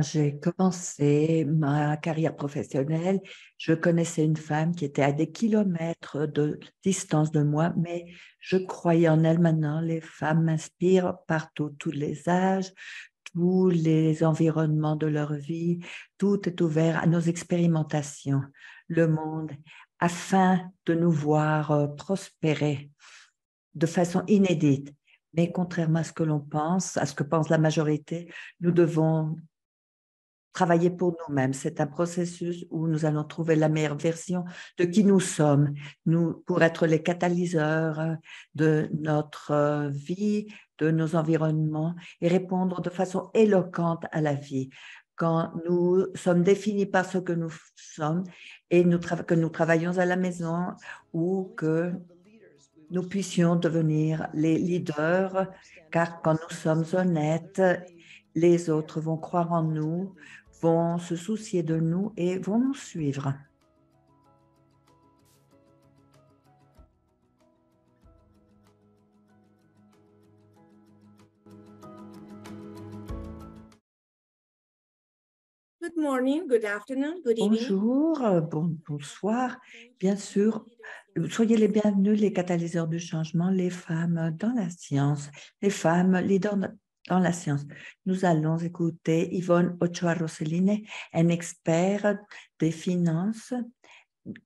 j'ai commencé ma carrière professionnelle, je connaissais une femme qui était à des kilomètres de distance de moi, mais je croyais en elle maintenant. Les femmes m'inspirent partout, tous les âges, tous les environnements de leur vie. Tout est ouvert à nos expérimentations, le monde, afin de nous voir euh, prospérer de façon inédite. Mais contrairement à ce que l'on pense, à ce que pense la majorité, nous devons travailler pour nous-mêmes. C'est un processus où nous allons trouver la meilleure version de qui nous sommes, nous, pour être les catalyseurs euh, de notre euh, vie, de nos environnements et répondre de façon éloquente à la vie. Quand nous sommes définis par ce que nous sommes et que nous travaillons à la maison ou que nous puissions devenir les leaders, car quand nous sommes honnêtes, les autres vont croire en nous, vont se soucier de nous et vont nous suivre. Good morning, good afternoon, good evening. Bonjour, bonsoir. Bien sûr, soyez les bienvenus, les catalyseurs du changement, les femmes dans la science, les femmes les leaders dans la science. Nous allons écouter Yvonne Ochoa Rossellini, un expert des finances.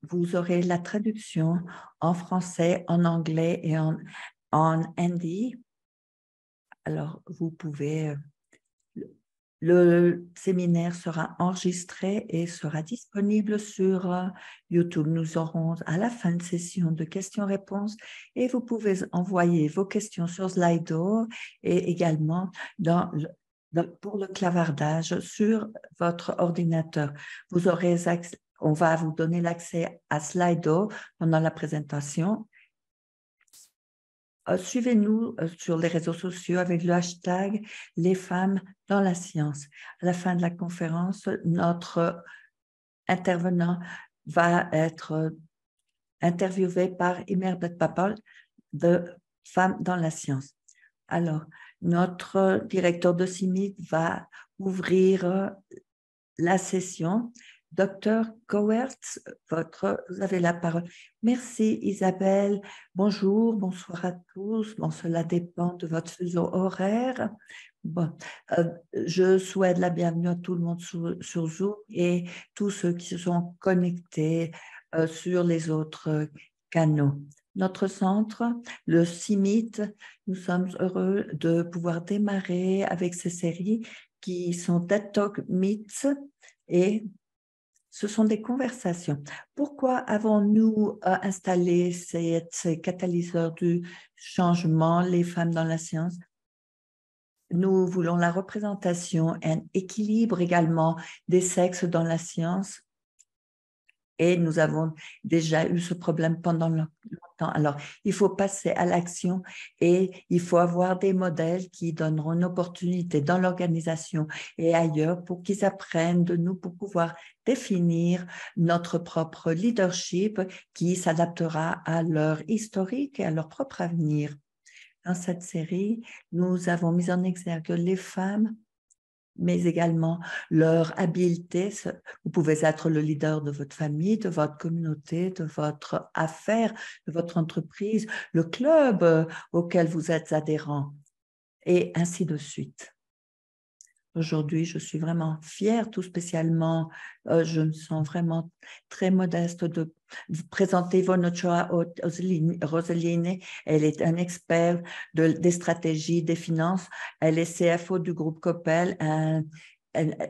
Vous aurez la traduction en français, en anglais et en, en hindi. Alors, vous pouvez euh, le séminaire sera enregistré et sera disponible sur euh, YouTube. Nous aurons à la fin de session de questions-réponses et vous pouvez envoyer vos questions sur Slido et également dans pour le clavardage sur votre ordinateur. Vous aurez on va vous donner l'accès à Slido pendant la présentation euh, suivez-nous euh, sur les réseaux sociaux avec le hashtag Les femmes dans la science. À la fin de la conférence, notre intervenant va être euh, interviewé par Imer Papal de Femmes dans la science. Alors, notre directeur de CIMIT va ouvrir la session Docteur Cowertz, votre, vous avez la parole. Merci Isabelle. Bonjour, bonsoir à tous. Bon, cela dépend de votre fuseau horaire. Bon, euh, je souhaite la bienvenue à tout le monde sur, Zoom et tous ceux qui se sont connectés euh, sur les autres euh, canaux. Notre centre, le CIMIT, nous sommes heureux de pouvoir démarrer avec ces séries qui sont TED Talk Meets et ce sont des conversations. Pourquoi avons-nous euh, installé ces, catalyseurs du changement, les femmes dans la science Nous voulons la représentation, et un équilibre également des sexes dans la science et nous avons déjà eu ce problème pendant longtemps. Alors, il faut passer à l'action et il faut avoir des modèles qui donneront une opportunité dans l'organisation et ailleurs pour qu'ils apprennent de nous pour pouvoir définir notre propre leadership qui s'adaptera à leur historique et à leur propre avenir. Dans cette série, nous avons mis en exergue les femmes mais également leur habileté. Vous pouvez être le leader de votre famille, de votre communauté, de votre affaire, de votre entreprise, le club euh, auquel vous êtes adhérent, et ainsi de suite. Aujourd'hui, je suis vraiment fière, tout spécialement. Euh, je me sens vraiment très modeste de présenter Yvonne Ochoa Roseline. Elle est un expert de, des stratégies, des finances. Elle est CFO du groupe Coppel, un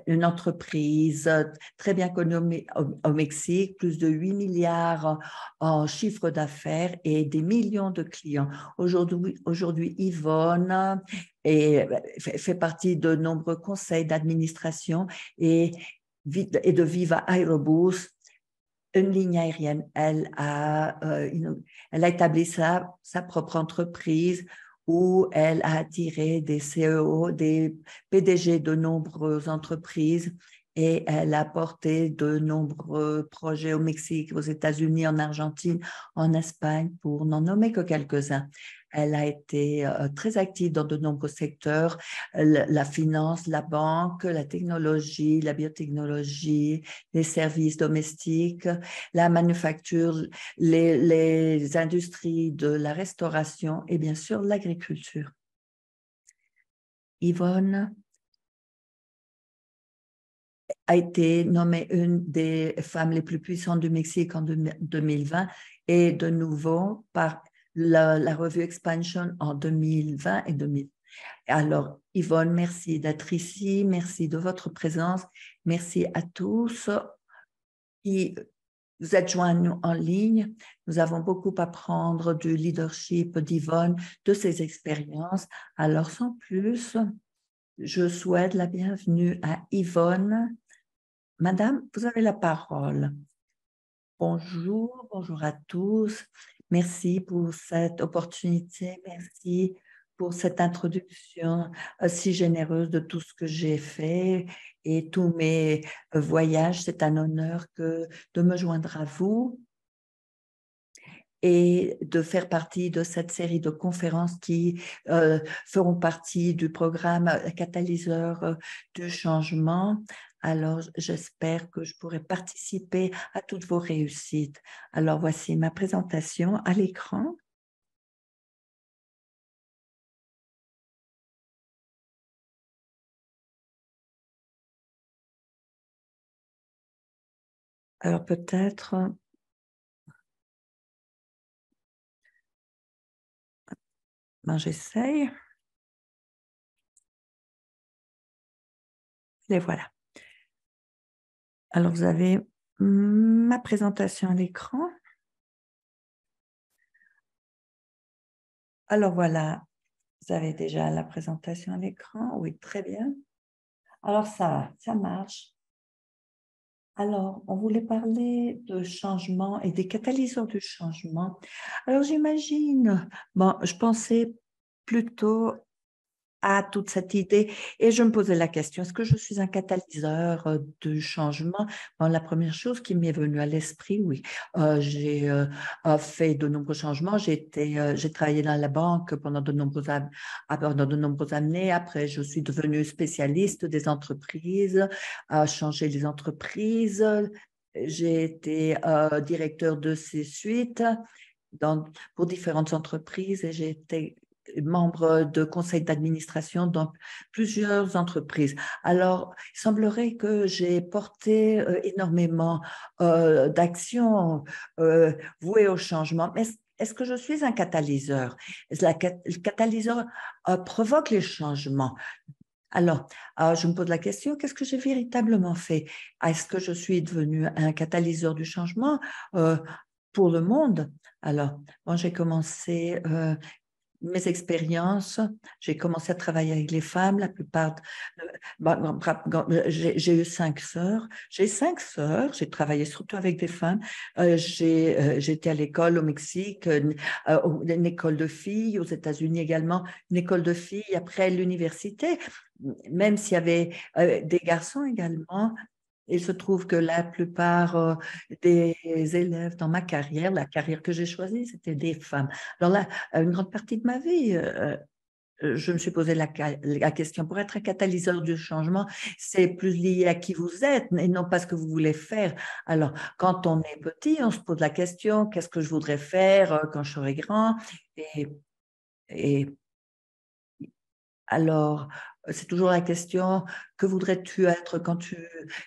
une entreprise très bien connue au Mexique, plus de 8 milliards en chiffre d'affaires et des millions de clients. Aujourd'hui, aujourd'hui Yvonne fait partie de nombreux conseils d'administration et, et de Viva Aerobus, une ligne aérienne. Elle a, euh, elle a établi sa propre entreprise où elle a attiré des CEO, des PDG de nombreuses entreprises et elle a porté de nombreux projets au Mexique, aux États-Unis, en Argentine, en Espagne, pour n'en nommer que quelques-uns. Elle a été euh, très active dans de nombreux secteurs, la finance, la banque, la technologie, la biotechnologie, les services domestiques, la manufacture, les, industries de la restauration et bien sûr l'agriculture. Yvonne a été nommée une des femmes les plus puissantes du Mexique en 2020 et de nouveau par la, revue Expansion en 2020 et 2000. Alors, Yvonne, merci d'être ici, merci de votre présence, merci à tous qui vous êtes joints nous en ligne. Nous avons beaucoup à prendre du leadership d'Yvonne, de ses expériences. Alors, sans plus, je souhaite la bienvenue à Yvonne. Madame, vous avez la parole. Bonjour, bonjour à tous. Merci pour cette opportunité. Merci pour cette introduction euh, si généreuse de tout ce que j'ai fait et tous mes euh, voyages. C'est un honneur de me joindre à vous et de faire partie de cette série de conférences qui euh, feront partie du programme Catalyseur du changement alors, j'espère que je pourrai participer à toutes vos réussites. Alors, voici ma présentation à l'écran. Alors, peut-être... Ben, j'essaye. Et voilà. Alors, vous avez ma présentation à l'écran. Alors voilà, vous avez déjà la présentation à l'écran. Oui, très bien. Alors ça, ça marche. Alors, on voulait parler de changement et des catalyseurs du changement. Alors, j'imagine, bon, je pensais plutôt à toute cette idée. Et je me posais la question, est-ce que je suis un catalyseur euh, de changement La première chose qui m'est venue à l'esprit, oui. Euh, j'ai euh, fait de nombreux changements. J'ai travaillé dans la banque pendant de, nombreuses, ah, de nombreuses années. Après, je suis devenue spécialiste des entreprises, changer les entreprises. J'ai été directeur de ces suites dans, pour différentes entreprises et j'ai été membre de conseil d'administration dans plusieurs entreprises. Alors, il semblerait que j'ai porté euh, énormément euh, d'actions euh, vouées au changement. Mais est-ce que je suis un catalyseur Le catalyseur provoque les changements. Alors, je me pose la question, qu'est-ce que j'ai véritablement fait Est-ce que je suis devenu un catalyseur du changement pour le monde. Alors, bon, j'ai commencé mes expériences, j'ai commencé à travailler avec les femmes, la plupart. Euh, bah, euh, j'ai eu cinq sœurs. J'ai cinq sœurs, j'ai travaillé surtout avec des femmes. Euh, J'étais à l'école au Mexique, une école de filles, aux États-Unis également, une école de filles, après l'université même s'il y avait des garçons également, il se trouve que la plupart euh, des élèves dans ma carrière, la carrière que j'ai choisie, c'était des femmes. Alors là, une grande partie de ma vie, euh, euh, je me suis posé la, question, pour être un catalyseur du changement, c'est plus lié à qui vous êtes et non pas ce que vous voulez faire. Alors, quand on est petit, on se pose la question, qu'est-ce que je voudrais faire quand je serai grand alors, euh, c'est toujours la question, que voudrais-tu être quand tu,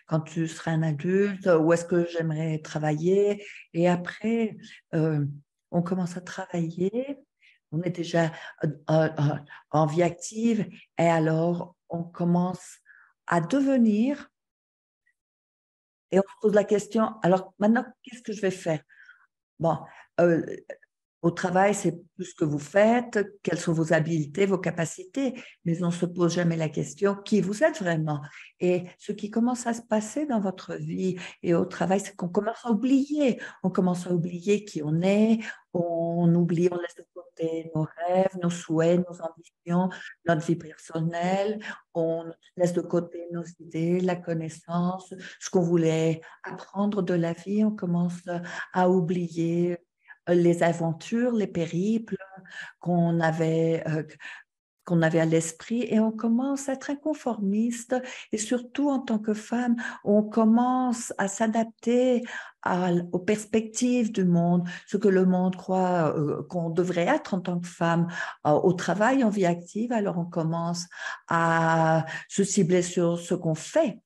quand tu seras un adulte Où est-ce que j'aimerais travailler Et après, euh, on commence à travailler, on est déjà euh, en, vie active, et alors on commence à devenir. Et on se pose la question, alors maintenant, qu'est-ce que je vais faire Bon, au travail, c'est tout ce que vous faites, quelles sont vos habiletés, vos capacités, mais on ne se pose jamais la question qui vous êtes vraiment. Et ce qui commence à se passer dans votre vie et au travail, c'est qu'on commence à oublier. On commence à oublier qui on est, on oublie, on laisse de côté nos rêves, nos souhaits, nos ambitions, notre vie personnelle, on laisse de côté nos idées, la connaissance, ce qu'on voulait apprendre de la vie, on commence à oublier les aventures, les périples qu'on avait, euh, qu'on avait à l'esprit et on commence à être inconformiste et surtout en tant que femme, on commence à s'adapter aux perspectives du monde, ce que le monde croit euh, qu'on devrait être en tant que femme euh, au travail, en vie active. Alors on commence à se cibler sur ce qu'on fait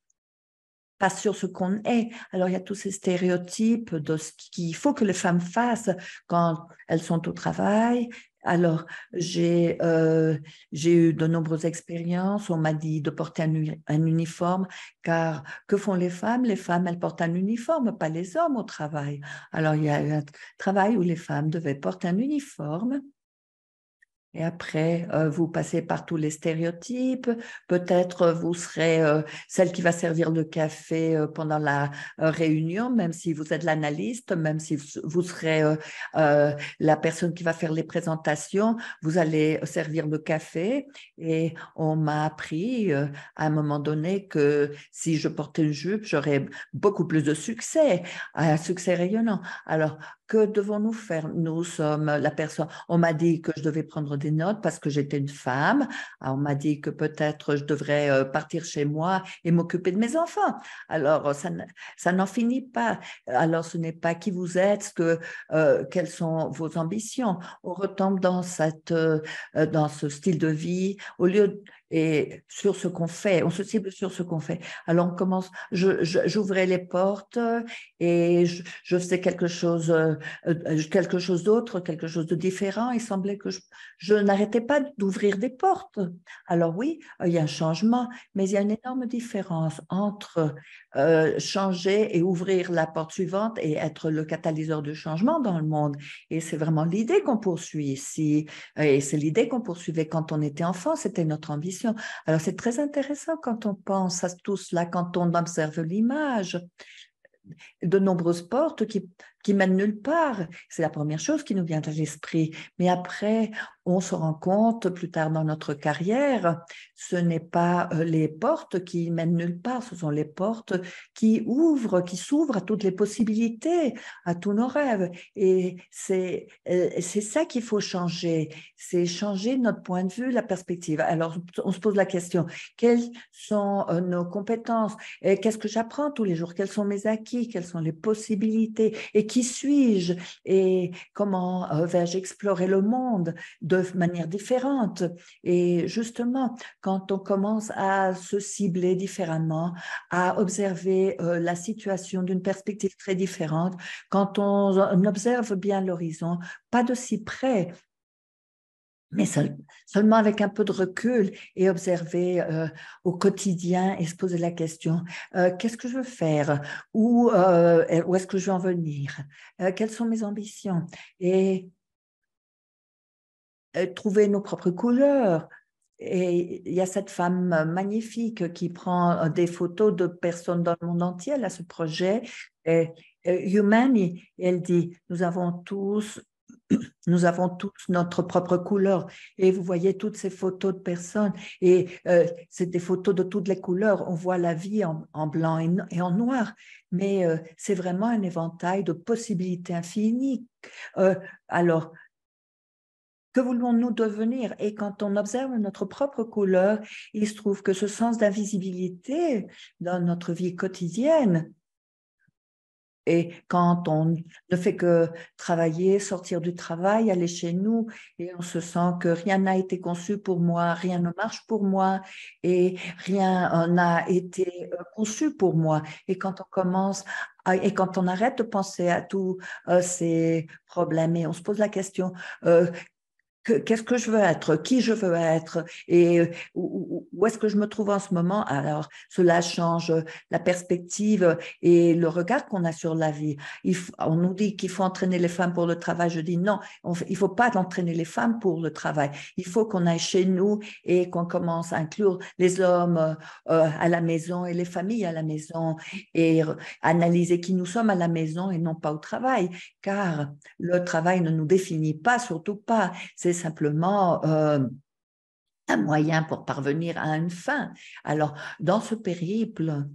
pas sur ce qu'on est. Alors il y a tous ces stéréotypes de ce qu'il faut que les femmes fassent quand elles sont au travail. Alors j'ai euh, eu de nombreuses expériences. On m'a dit de porter un, uniforme car que font les femmes Les femmes elles portent un uniforme, pas les hommes au travail. Alors il y a un travail où les femmes devaient porter un uniforme et après, euh, vous passez par tous les stéréotypes. Peut-être euh, vous serez euh, celle qui va servir le café pendant la réunion, même si vous êtes l'analyste, même si vous, vous serez la personne qui va faire les présentations, vous allez servir le café. Et on m'a appris à un moment donné que si je portais une jupe, j'aurais beaucoup plus de succès, un succès rayonnant. Alors, que devons-nous faire Nous sommes la personne. On m'a dit que je devais prendre des notes parce que j'étais une femme. on m'a dit que peut-être je devrais euh, partir chez moi et m'occuper de mes enfants. Alors, euh, ça, n'en finit pas. Alors, ce n'est pas qui vous êtes, que, euh, quelles sont vos ambitions. On retombe dans, cette, dans ce style de vie. Au lieu et sur ce qu'on fait, on se cible sur ce qu'on fait. Alors on commence, j'ouvrais je, les portes et je, faisais quelque chose, euh, euh, quelque chose d'autre, quelque chose de différent. Il semblait que je, n'arrêtais pas d'ouvrir des portes. Alors oui, euh, il y a un changement, mais il y a une énorme différence entre changer et ouvrir la porte suivante et être le catalyseur de changement dans le monde. Et c'est vraiment l'idée qu'on poursuit ici. Et c'est l'idée qu'on poursuivait quand on était enfant, c'était notre ambition alors c'est très intéressant quand on pense à tout cela, quand on observe l'image. De nombreuses portes qui, qui mène nulle part. C'est la première chose qui nous vient à l'esprit. Mais après, on se rend compte plus tard dans notre carrière, ce n'est pas euh, les portes qui mènent nulle part, ce sont les portes qui ouvrent, qui s'ouvrent à toutes les possibilités, à tous nos rêves. Et c'est euh, ça qu'il faut changer, c'est changer notre point de vue, la perspective. Alors, on se pose la question, quelles sont euh, nos compétences Qu'est-ce que j'apprends tous les jours Quels sont mes acquis Quelles sont les possibilités Et qui suis-je et comment euh, vais-je explorer le monde de manière différente. Et justement, quand on commence à se cibler différemment, à observer euh, la situation d'une perspective très différente, quand on observe bien l'horizon, pas de si près, mais seulement avec un peu de recul et observer euh, au quotidien et se poser la question euh, qu'est-ce que je veux faire Où, euh, où est-ce que je veux en venir Quelles sont mes ambitions Et trouver nos propres couleurs, et il y a cette femme magnifique qui prend des photos de personnes dans le monde entier. à ce projet, et, Humani, elle dit, nous avons tous nous avons tous notre propre couleur. Et vous voyez toutes ces photos de personnes. Et euh, c'est des photos de toutes les couleurs. On voit la vie en, blanc et, en noir. Mais euh, c'est vraiment un éventail de possibilités infinies. Euh, alors, que voulons-nous devenir Et quand on observe notre propre couleur, il se trouve que ce sens d'invisibilité dans notre vie quotidienne, et quand on ne fait que travailler, sortir du travail, aller chez nous, et on se sent que rien n'a été conçu pour moi, rien ne marche pour moi, et rien euh, n'a été euh, conçu pour moi. Et quand on commence et quand on arrête de penser à tous euh, ces problèmes et on se pose la question, qu'est-ce que je veux être, qui je veux être et euh, où, est-ce que je me trouve en ce moment. Alors, cela change la perspective et le regard qu'on a sur la vie. on nous dit qu'il faut entraîner les femmes pour le travail. Je dis non, il ne faut pas entraîner les femmes pour le travail. Il faut qu'on aille chez nous et qu'on commence à inclure les hommes euh, à la maison et les familles à la maison et analyser qui nous sommes à la maison et non pas au travail, car le travail ne nous définit pas, surtout pas. C'est simplement euh, un moyen pour parvenir à une fin. Alors, dans ce périple,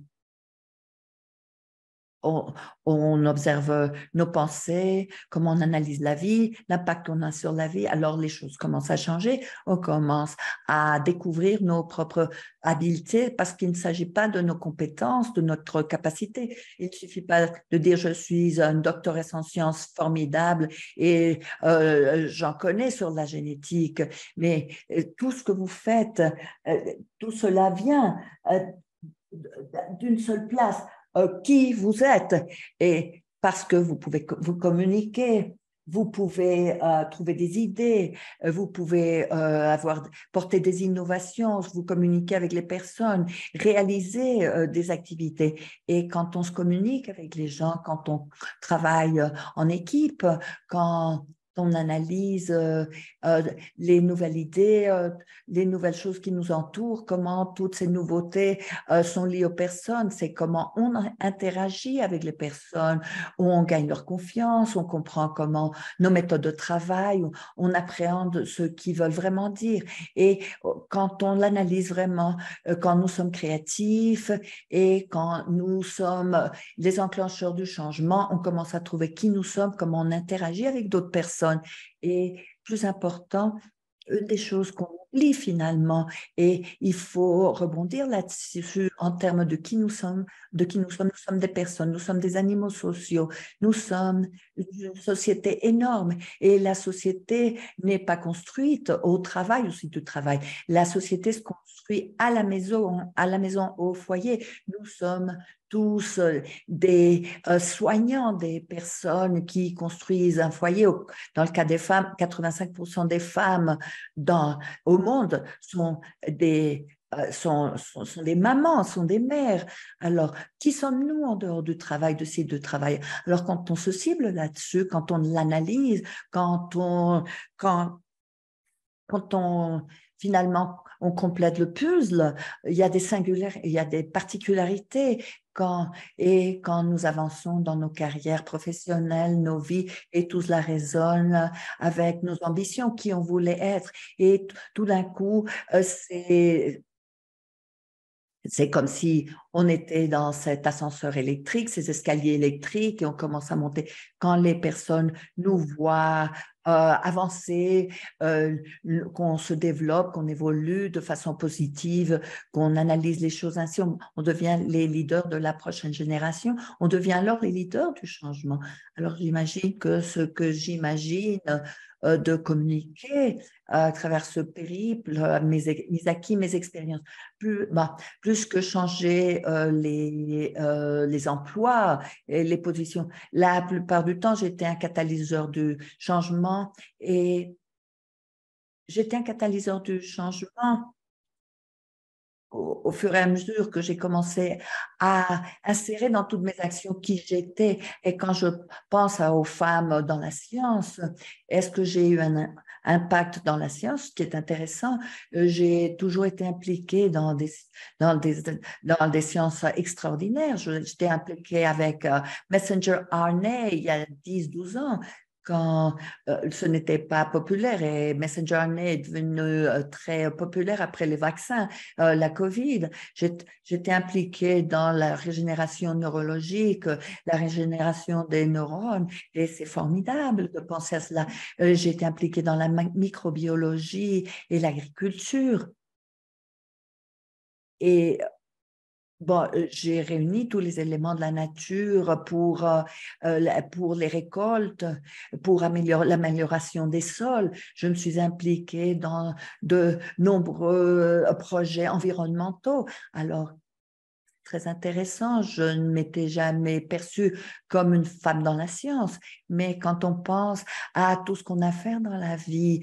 on, observe euh, nos pensées, comment on analyse la vie, l'impact qu'on a sur la vie, alors les choses commencent à changer, on commence à découvrir nos propres habiletés parce qu'il ne s'agit pas de nos compétences, de notre capacité. Il ne suffit pas de dire je suis un doctoresse en sciences formidable et euh, j'en connais sur la génétique, mais euh, tout ce que vous faites, tout cela vient d'une seule place. Euh, qui vous êtes. Et parce que vous pouvez vous communiquer, vous pouvez euh, trouver des idées, euh, vous pouvez avoir porter des innovations, vous communiquer avec les personnes, réaliser des activités. Et quand on se communique avec les gens, quand on travaille en équipe, quand on analyse, euh, euh, les nouvelles idées, euh, les nouvelles choses qui nous entourent, comment toutes ces nouveautés sont liées aux personnes, c'est comment on interagit avec les personnes, où on gagne leur confiance, on comprend comment nos méthodes de travail, on appréhende ce qu'ils veulent vraiment dire. Et quand on l'analyse vraiment, quand nous sommes créatifs et quand nous sommes les enclencheurs du changement, on commence à trouver qui nous sommes, comment on interagit avec d'autres personnes et plus important, une des choses qu'on lit finalement. Et il faut rebondir là-dessus en termes de qui nous sommes, de qui nous sommes. Nous sommes des personnes, nous sommes des animaux sociaux, nous sommes une société énorme. Et la société n'est pas construite au travail aussi du travail. La société se construit à la maison, à la maison, au foyer. Nous sommes tous des euh, soignants, des personnes qui construisent un foyer. Dans le cas des femmes, 85% des femmes dans, au monde sont des, euh, sont, sont, des mamans, sont des mères. Alors, qui sommes-nous en dehors du travail, de ces deux travail Alors, quand on se cible là-dessus, quand on l'analyse, quand on, quand, quand on finalement on complète le puzzle, il y a des singularités, il y a des particularités, et quand nous avançons dans nos carrières professionnelles, nos vies, et tout cela résonne avec nos ambitions, qui on voulait être. Et tout d'un coup, euh, c'est c'est comme si on était dans cet ascenseur électrique, ces escaliers électriques, et on commence à monter. Quand les personnes nous voient euh, avancer, euh, qu'on se développe, qu'on évolue de façon positive, qu'on analyse les choses ainsi. On, on devient les leaders de la prochaine génération. On devient alors les leaders du changement. Alors j'imagine que ce que j'imagine euh, de communiquer à travers ce périple, euh, mes, acquis, mes expériences. Plus, bah, que changer euh, les, les emplois et les positions. La plupart du temps, j'étais un catalyseur du changement et j'étais un catalyseur du changement au, fur et à mesure que j'ai commencé à insérer dans toutes mes actions qui j'étais, et quand je pense aux femmes dans la science, est-ce que j'ai eu un impact dans la science, ce qui est intéressant. Euh, j'ai toujours été impliquée dans des, dans des, dans des sciences extraordinaires. J'étais impliquée avec euh, Messenger RNA il y a 10-12 ans quand euh, ce n'était pas populaire et messenger e est devenu euh, très populaire après les vaccins, euh, la COVID. J'étais impliquée dans la régénération neurologique, la régénération des neurones et c'est formidable de penser à cela. J'étais impliquée dans la microbiologie et l'agriculture. Et euh, j'ai réuni tous les éléments de la nature pour, euh, euh, pour les récoltes, pour l'amélioration des sols. Je me suis impliquée dans de nombreux projets environnementaux. Alors, très intéressant. Je ne m'étais jamais perçue comme une femme dans la science, mais quand on pense à tout ce qu'on a à faire dans la vie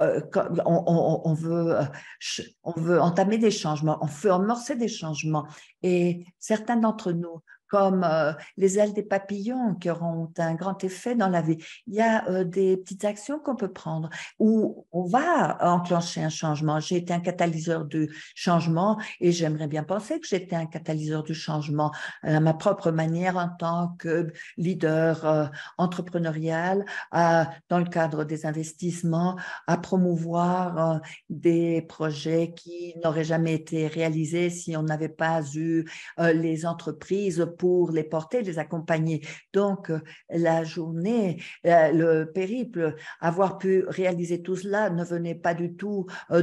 euh, on, veut, euh, on veut entamer des changements, on veut amorcer des changements. Et certains d'entre nous comme euh, les ailes des papillons qui auront un grand effet dans la vie. Il y a euh, des petites actions qu'on peut prendre où on va enclencher un changement. J'ai été un catalyseur du changement et j'aimerais bien penser que j'étais un catalyseur du changement à ma propre manière en tant que leader euh, entrepreneurial à, dans le cadre des investissements, à promouvoir des projets qui n'auraient jamais été réalisés si on n'avait pas eu les entreprises pour les porter, les accompagner. Donc, euh, la journée, euh, le périple, avoir pu réaliser tout cela ne venait pas du tout euh,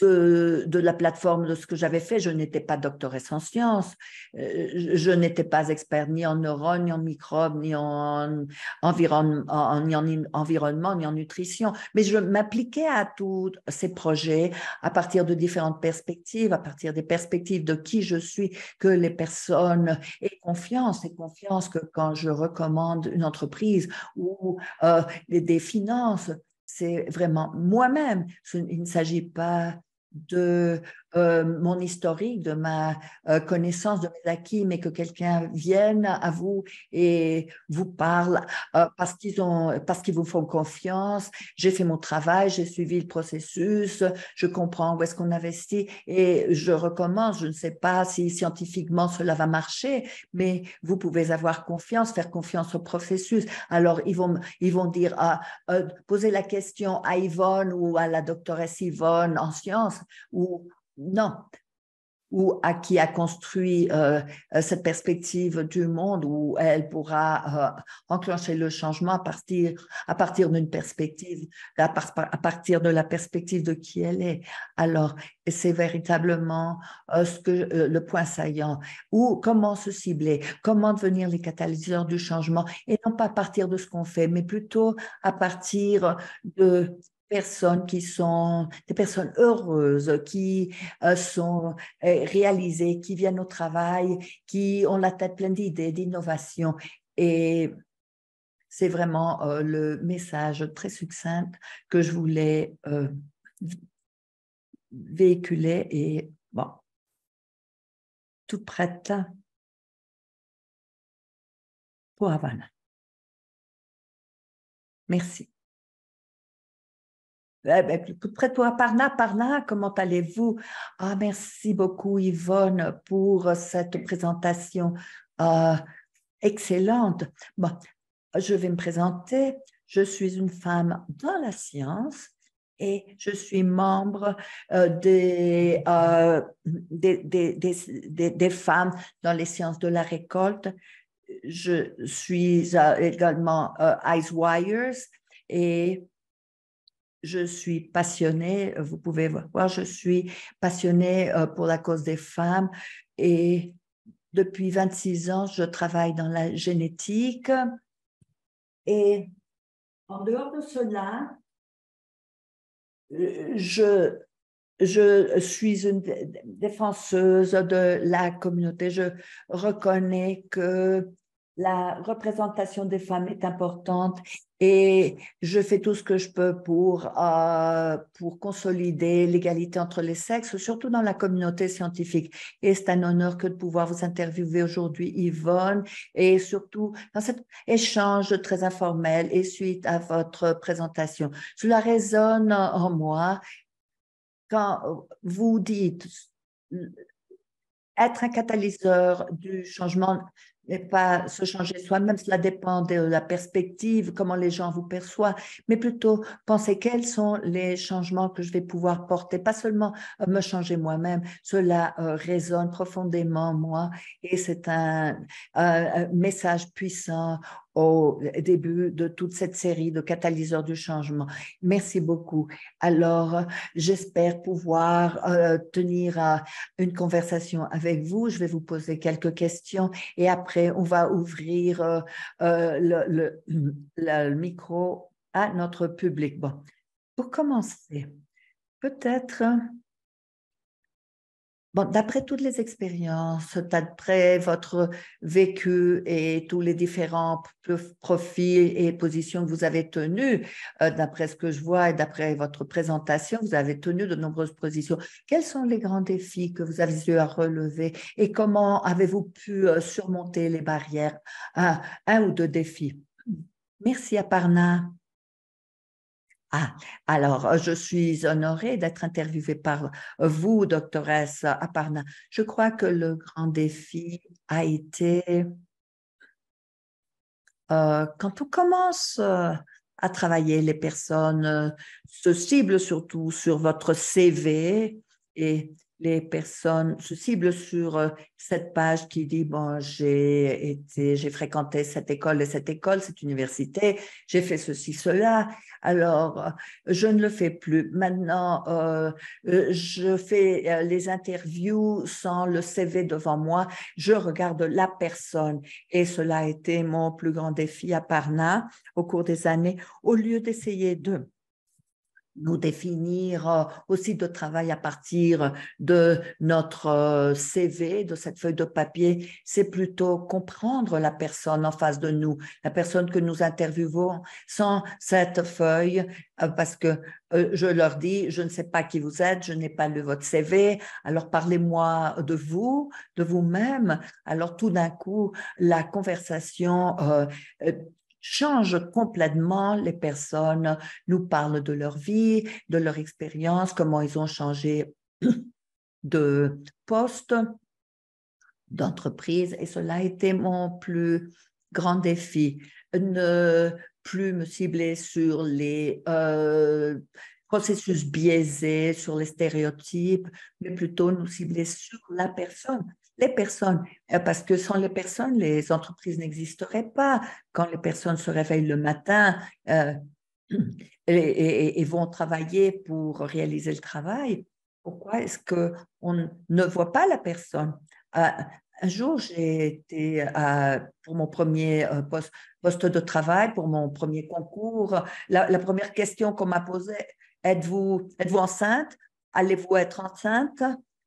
de, de, la plateforme de ce que j'avais fait. Je n'étais pas doctoresse en sciences, euh, je, n'étais pas expert ni en neurones, ni en microbes, ni en, environnement, ni en nutrition, mais je m'appliquais à tous ces projets à partir de différentes perspectives, à partir des perspectives de qui je suis, que les personnes aient confiance, et confiance que quand je recommande une entreprise ou des, euh, des finances, c'est vraiment moi-même. Il ne s'agit pas de euh, mon historique, de ma euh, connaissance de mes acquis, mais que quelqu'un vienne à vous et vous parle euh, parce qu'ils ont, parce qu'ils vous font confiance. J'ai fait mon travail, j'ai suivi le processus, je comprends où est-ce qu'on investit et je recommence. Je ne sais pas si scientifiquement cela va marcher, mais vous pouvez avoir confiance, faire confiance au processus. Alors ils vont, ils vont dire, à ah, poser la question à Yvonne ou à la doctoresse Yvonne en sciences ou non. Ou à qui a construit euh, cette perspective du monde où elle pourra euh, enclencher le changement à partir, à partir d'une perspective, à, partir de la perspective de qui elle est. Alors, c'est véritablement euh, ce que, le point saillant. Ou comment se cibler, comment devenir les catalyseurs du changement, et non pas à partir de ce qu'on fait, mais plutôt à partir de personnes qui sont des personnes heureuses, qui euh, sont euh, réalisées, qui viennent au travail, qui ont la tête pleine d'idées, d'innovations. Et c'est vraiment euh, le message très succinct que je voulais véhiculer. Et bon, tout prête pour Havana. Merci près de toi, Parna, Parna, comment allez-vous? Ah, merci beaucoup Yvonne pour euh, cette présentation euh, excellente. Bon, je vais me présenter. Je suis une femme dans la science et je suis membre euh, des, des, des, femmes dans les sciences de la récolte. Je suis également Ice Wires et je suis passionnée, euh, vous pouvez voir, je suis passionnée euh, pour la cause des femmes et depuis 26 ans, je travaille dans la génétique. Et en dehors de cela, euh, je, je suis une défenseuse de la communauté. Je reconnais que la représentation des femmes est importante et je fais tout ce que je peux pour, euh, pour consolider l'égalité entre les sexes, surtout dans la communauté scientifique. Et c'est un honneur que de pouvoir vous interviewer aujourd'hui, Yvonne, et surtout dans cet échange très informel et suite à votre présentation. Cela résonne en moi quand vous dites être un catalyseur du changement et pas se changer soi-même, cela dépend de la perspective, comment les gens vous perçoivent, mais plutôt penser quels sont les changements que je vais pouvoir porter, pas seulement euh, me changer moi-même, cela euh, résonne profondément moi et c'est un, un, message puissant au début de toute cette série de catalyseurs du changement. Merci beaucoup. Alors, j'espère pouvoir euh, tenir euh, une conversation avec vous. Je vais vous poser quelques questions et après, on va ouvrir euh, le, le, micro à notre public. Bon, pour commencer, peut-être Bon, d'après toutes les expériences, d'après votre vécu et tous les différents profils et positions que vous avez tenus, euh, d'après ce que je vois et d'après votre présentation, vous avez tenu de nombreuses positions. Quels sont les grands défis que vous avez eu à relever et comment avez-vous pu euh, surmonter les barrières à un ou deux défis. Merci à Parna. Ah, alors, euh, je suis honorée d'être interviewée par euh, vous, doctoresse Aparna. Je crois que le grand défi a été, euh, quand on commence à travailler, les personnes se ciblent surtout sur votre CV et les personnes, se ciblent sur euh, cette page qui dit bon, j'ai été, j'ai fréquenté cette école et cette école, cette université, j'ai fait ceci, cela. Alors, euh, je ne le fais plus. Maintenant, euh, je fais les interviews sans le CV devant moi. Je regarde la personne et cela a été mon plus grand défi à Parna au cours des années, au lieu d'essayer de nous définir euh, aussi de travail à partir de notre euh, CV, de cette feuille de papier, c'est plutôt comprendre la personne en face de nous, la personne que nous interviewons sans cette feuille, euh, parce que je leur dis, je ne sais pas qui vous êtes, je n'ai pas lu votre CV, alors parlez-moi de vous, de vous-même. Alors tout d'un coup, la conversation change complètement les personnes, nous parlent de leur vie, de leur expérience, comment ils ont changé de poste, d'entreprise. Et cela a été mon plus grand défi. Ne plus me cibler sur les euh, processus biaisés, sur les stéréotypes, mais plutôt nous cibler sur la personne les personnes, euh, parce que sans les personnes, les entreprises n'existeraient pas. Quand les personnes se réveillent le matin euh, et, vont travailler pour réaliser le travail, pourquoi est-ce qu'on ne voit pas la personne ah, un jour, j'ai été pour mon premier euh, poste, poste, de travail, pour mon premier concours. La, première question qu'on m'a posée, êtes-vous êtes enceinte Allez-vous être enceinte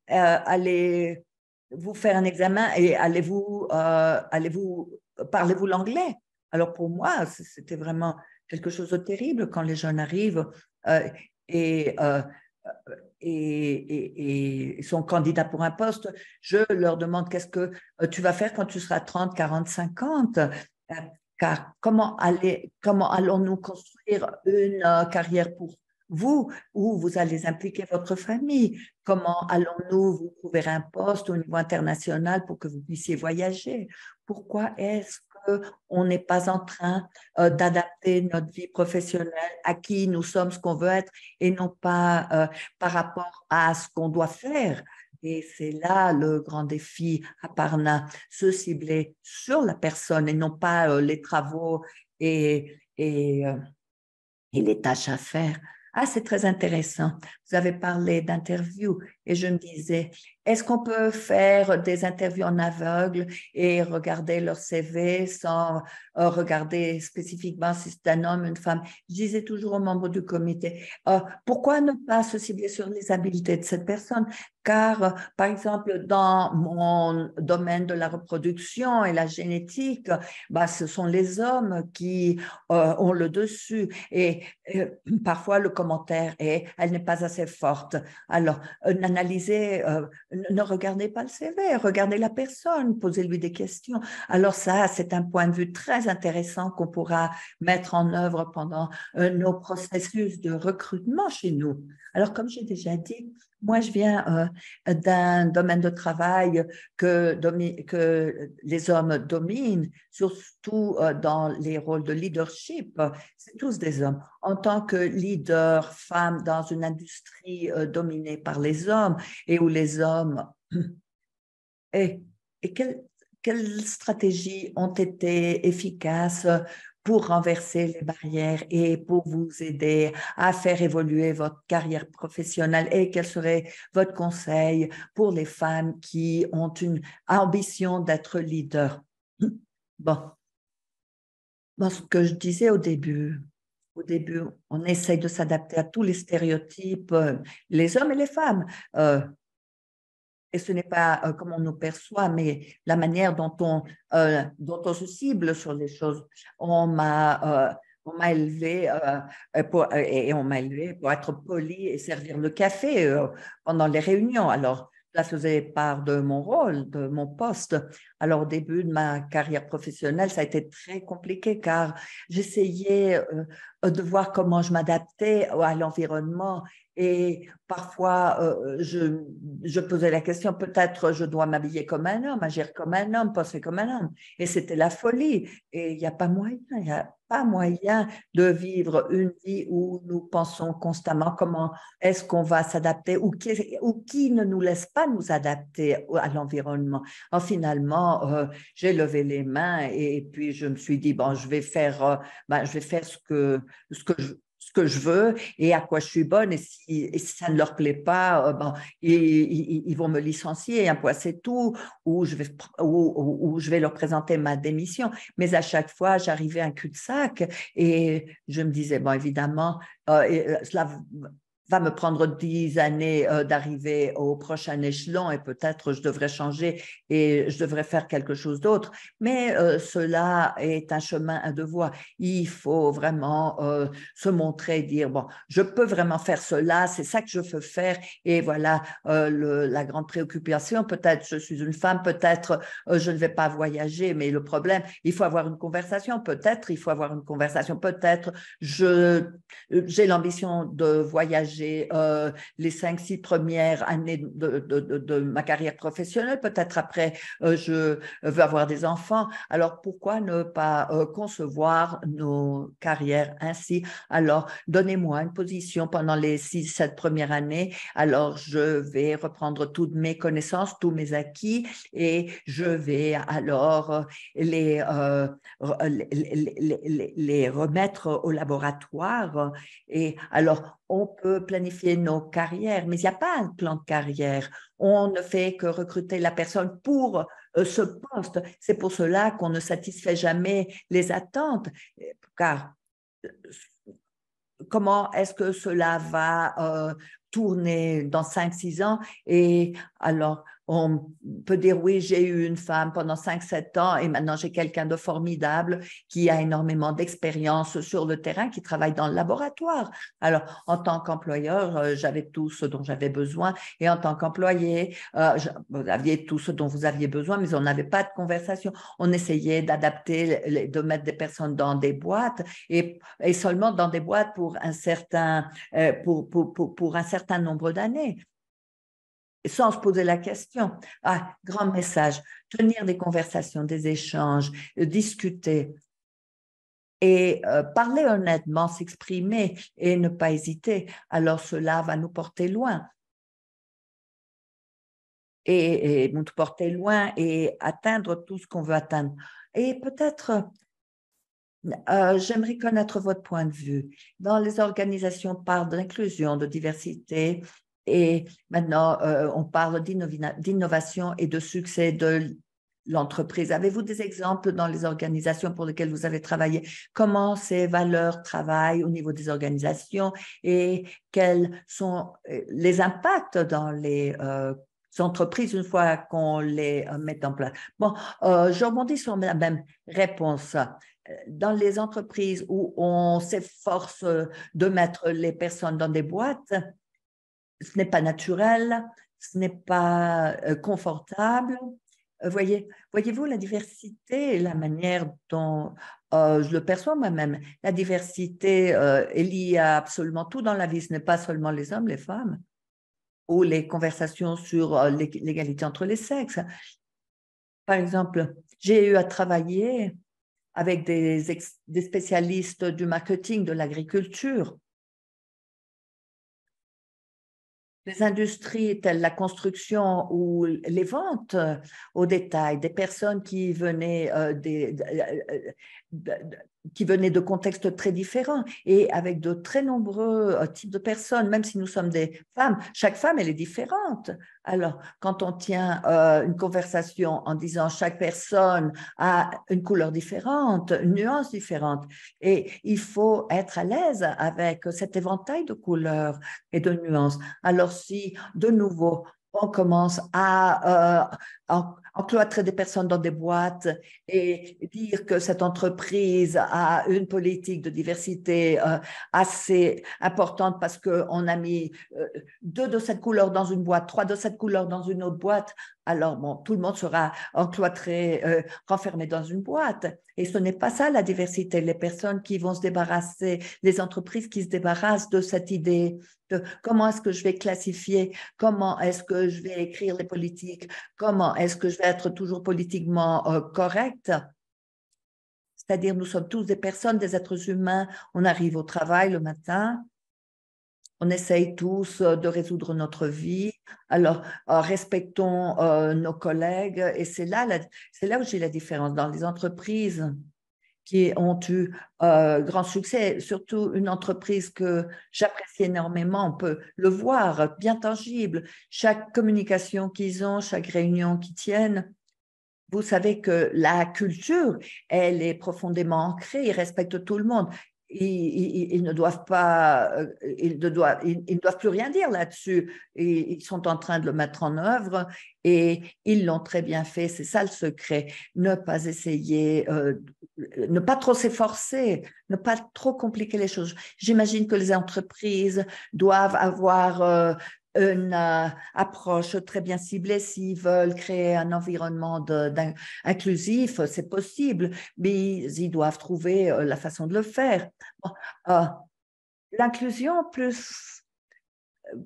allez, vous faire un examen et allez-vous euh, allez-vous parlez-vous l'anglais Alors pour moi, c'était vraiment quelque chose de terrible quand les jeunes arrivent euh, euh, et, sont candidats pour un poste. Je leur demande qu'est-ce que tu vas faire quand tu seras 30, 40, 50 car comment, comment allons-nous construire une carrière pour vous, où vous allez impliquer votre famille. Comment allons-nous vous trouver un poste au niveau international pour que vous puissiez voyager Pourquoi est-ce qu'on n'est pas en train euh, d'adapter notre vie professionnelle à qui nous sommes, ce qu'on veut être, et non pas euh, par rapport à ce qu'on doit faire et c'est là le grand défi à Parna, se cibler sur la personne et non pas euh, les travaux et, et les tâches à faire. Ah, c'est très intéressant. Vous avez parlé d'interview et je me disais, est-ce qu'on peut faire des interviews en aveugle et regarder leur CV sans euh, regarder spécifiquement si c'est un homme, ou une femme Je disais toujours aux membres du comité, euh, pourquoi ne pas se cibler sur les habiletés de cette personne Car, euh, par exemple, dans mon domaine de la reproduction et la génétique, bah, ce sont les hommes qui ont le dessus. Et parfois, le commentaire est, elle n'est pas assez forte. Alors, analyser ne regardez pas le CV, regardez la personne, posez-lui des questions. Alors ça, c'est un point de vue très intéressant qu'on pourra mettre en œuvre pendant euh, nos processus de recrutement chez nous. Alors comme j'ai déjà dit, moi, je viens euh, d'un domaine de travail que, que, les hommes dominent, surtout euh, dans les rôles de leadership. C'est tous des hommes. En tant que leader femme dans une industrie euh, dominée par les hommes et où les hommes... Et, quelles stratégies ont été efficaces pour renverser les barrières et pour vous aider à faire évoluer votre carrière professionnelle et quel serait votre conseil pour les femmes qui ont une ambition d'être leader. Bon. ce que je disais au début, au début, on essaye de s'adapter à tous les stéréotypes, euh, les hommes et les femmes. Euh, et ce n'est pas euh, comme on nous perçoit, mais la manière dont on, euh, dont on se cible sur les choses. On m'a, euh, on m'a élevé pour, et on m'a élevé pour être poli et servir le café pendant les réunions. Alors, ça faisait part de mon rôle, de mon poste. Alors, au début de ma carrière professionnelle, ça a été très compliqué car j'essayais de voir comment je m'adaptais à l'environnement et parfois, euh, euh, je, posais la question, peut-être je dois m'habiller comme un homme, agir comme un homme, penser comme un homme. Et c'était la folie. Et il n'y a pas moyen, il n'y a pas moyen de vivre une vie où nous pensons constamment comment est-ce qu'on va s'adapter ou qui, ne nous laisse pas nous adapter à l'environnement. En finalement, euh, j'ai levé les mains et, puis je me suis dit, bon, je vais faire, ben, je vais faire ce que, ce que je que je veux et à quoi je suis bonne. Et si, ça ne leur plaît pas, euh, bon, ils, ils, vont me licencier, un point c'est tout, ou je, vais, ou, je vais leur présenter ma démission. Mais à chaque fois, j'arrivais à un cul-de-sac et je me disais, bon, évidemment, euh, euh cela va me prendre dix années euh, d'arriver au prochain échelon et peut-être je devrais changer et je devrais faire quelque chose d'autre. Mais euh, cela est un chemin à devoir, Il faut vraiment euh, se montrer, dire, bon, je peux vraiment faire cela, c'est ça que je veux faire. Et voilà la grande préoccupation. Peut-être je suis une femme, peut-être je ne vais pas voyager, mais le problème, il faut avoir une conversation. Peut-être il faut avoir une conversation. Peut-être je j'ai l'ambition de voyager j'ai euh, les cinq, six premières années de, ma carrière professionnelle. Peut-être après, euh, je veux avoir des enfants. Alors, pourquoi ne pas euh, concevoir nos carrières ainsi Alors, donnez-moi une position pendant les six, sept premières années. Alors, je vais reprendre toutes mes connaissances, tous mes acquis et je vais alors les, les, les remettre au laboratoire. Et alors, on peut planifier nos carrières, mais il n'y a pas un plan de carrière. On ne fait que recruter la personne pour euh, ce poste. C'est pour cela qu'on ne satisfait jamais les attentes, car euh, comment est-ce que cela va euh, tourner dans 5-6 ans Et alors, on peut dire oui, j'ai eu une femme pendant 5-7 ans et maintenant j'ai quelqu'un de formidable qui a énormément d'expérience sur le terrain, qui travaille dans le laboratoire. Alors, en tant qu'employeur, euh, j'avais tout ce dont j'avais besoin et en tant qu'employé, euh, vous aviez tout ce dont vous aviez besoin, mais on n'avait pas de conversation. On essayait d'adapter, de mettre des personnes dans des boîtes et, seulement dans des boîtes pour un certain, euh, pour un certain nombre d'années sans se poser la question. Ah, grand message, tenir des conversations, des échanges, euh, discuter et euh, parler honnêtement, s'exprimer et ne pas hésiter. Alors cela va nous porter loin. Et, nous porter loin et atteindre tout ce qu'on veut atteindre. Et peut-être euh, j'aimerais connaître votre point de vue. Dans les organisations, par parle d'inclusion, de diversité, et maintenant, euh, on parle d'innovation et de succès de l'entreprise. Avez-vous des exemples dans les organisations pour lesquelles vous avez travaillé Comment ces valeurs travaillent au niveau des organisations et quels sont euh, les impacts dans les euh, entreprises une fois qu'on les met en place Bon, je rebondis sur la même réponse. Dans les entreprises où on s'efforce de mettre les personnes dans des boîtes, ce n'est pas naturel, ce n'est pas euh, confortable. Euh, voyez, voyez-vous la diversité et la manière dont euh, je le perçois moi-même. La diversité est liée à absolument tout dans la vie. Ce n'est pas seulement les hommes, les femmes ou les conversations sur l'égalité entre les sexes. Par exemple, j'ai eu à travailler avec des spécialistes du marketing, de l'agriculture, les industries telles la construction ou les ventes euh, au détail, des personnes qui venaient euh, des, euh, qui venaient de contextes très différents et avec de très nombreux euh, types de personnes, même si nous sommes des femmes, chaque femme, elle est différente. Alors, quand on tient euh, une conversation en disant chaque personne a une couleur différente, une nuance différente, et il faut être à l'aise avec cet éventail de couleurs et de nuances. Alors, si de nouveau, on commence à... Euh, encloîtrer des personnes dans des boîtes et dire que cette entreprise a une politique de diversité euh, assez importante parce qu'on a mis euh, deux de cette couleur dans une boîte, trois de cette couleur dans une autre boîte, alors bon, tout le monde sera encloîtré, euh, renfermé dans une boîte. Et ce n'est pas ça la diversité. Les personnes qui vont se débarrasser, les entreprises qui se débarrassent de cette idée de comment est-ce que je vais classifier, comment est-ce que je vais écrire les politiques, comment est-ce que je vais être toujours politiquement euh, correct, C'est-à-dire, nous sommes tous des personnes, des êtres humains. On arrive au travail le matin. On essaye tous euh, de résoudre notre vie. Alors, euh, respectons nos collègues. Et c'est là, c'est là où j'ai la différence. Dans les entreprises, qui ont eu grand succès, surtout une entreprise que j'apprécie énormément. On peut le voir, bien tangible. Chaque communication qu'ils ont, chaque réunion qu'ils tiennent, vous savez que la culture, elle est profondément ancrée, ils respectent tout le monde ils, ne doivent pas, euh, ils ne doivent, ils, doivent plus rien dire là-dessus. Ils sont en train de le mettre en œuvre et ils l'ont très bien fait. C'est ça le secret. Ne pas essayer, euh, ne pas trop s'efforcer, ne pas trop compliquer les choses. J'imagine que les entreprises doivent avoir euh, une euh, approche très bien ciblée, s'ils veulent créer un environnement de, inclusif, c'est possible, mais ils doivent trouver euh, la façon de le faire. Euh, l'inclusion plus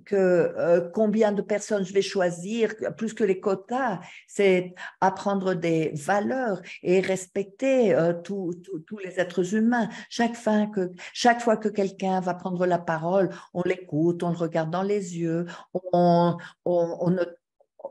que euh, combien de personnes je vais choisir, plus que les quotas, c'est apprendre des valeurs et respecter euh, tous les êtres humains. Chaque, fin que, chaque fois que quelqu'un va prendre la parole, on l'écoute, on le regarde dans les yeux, on, on,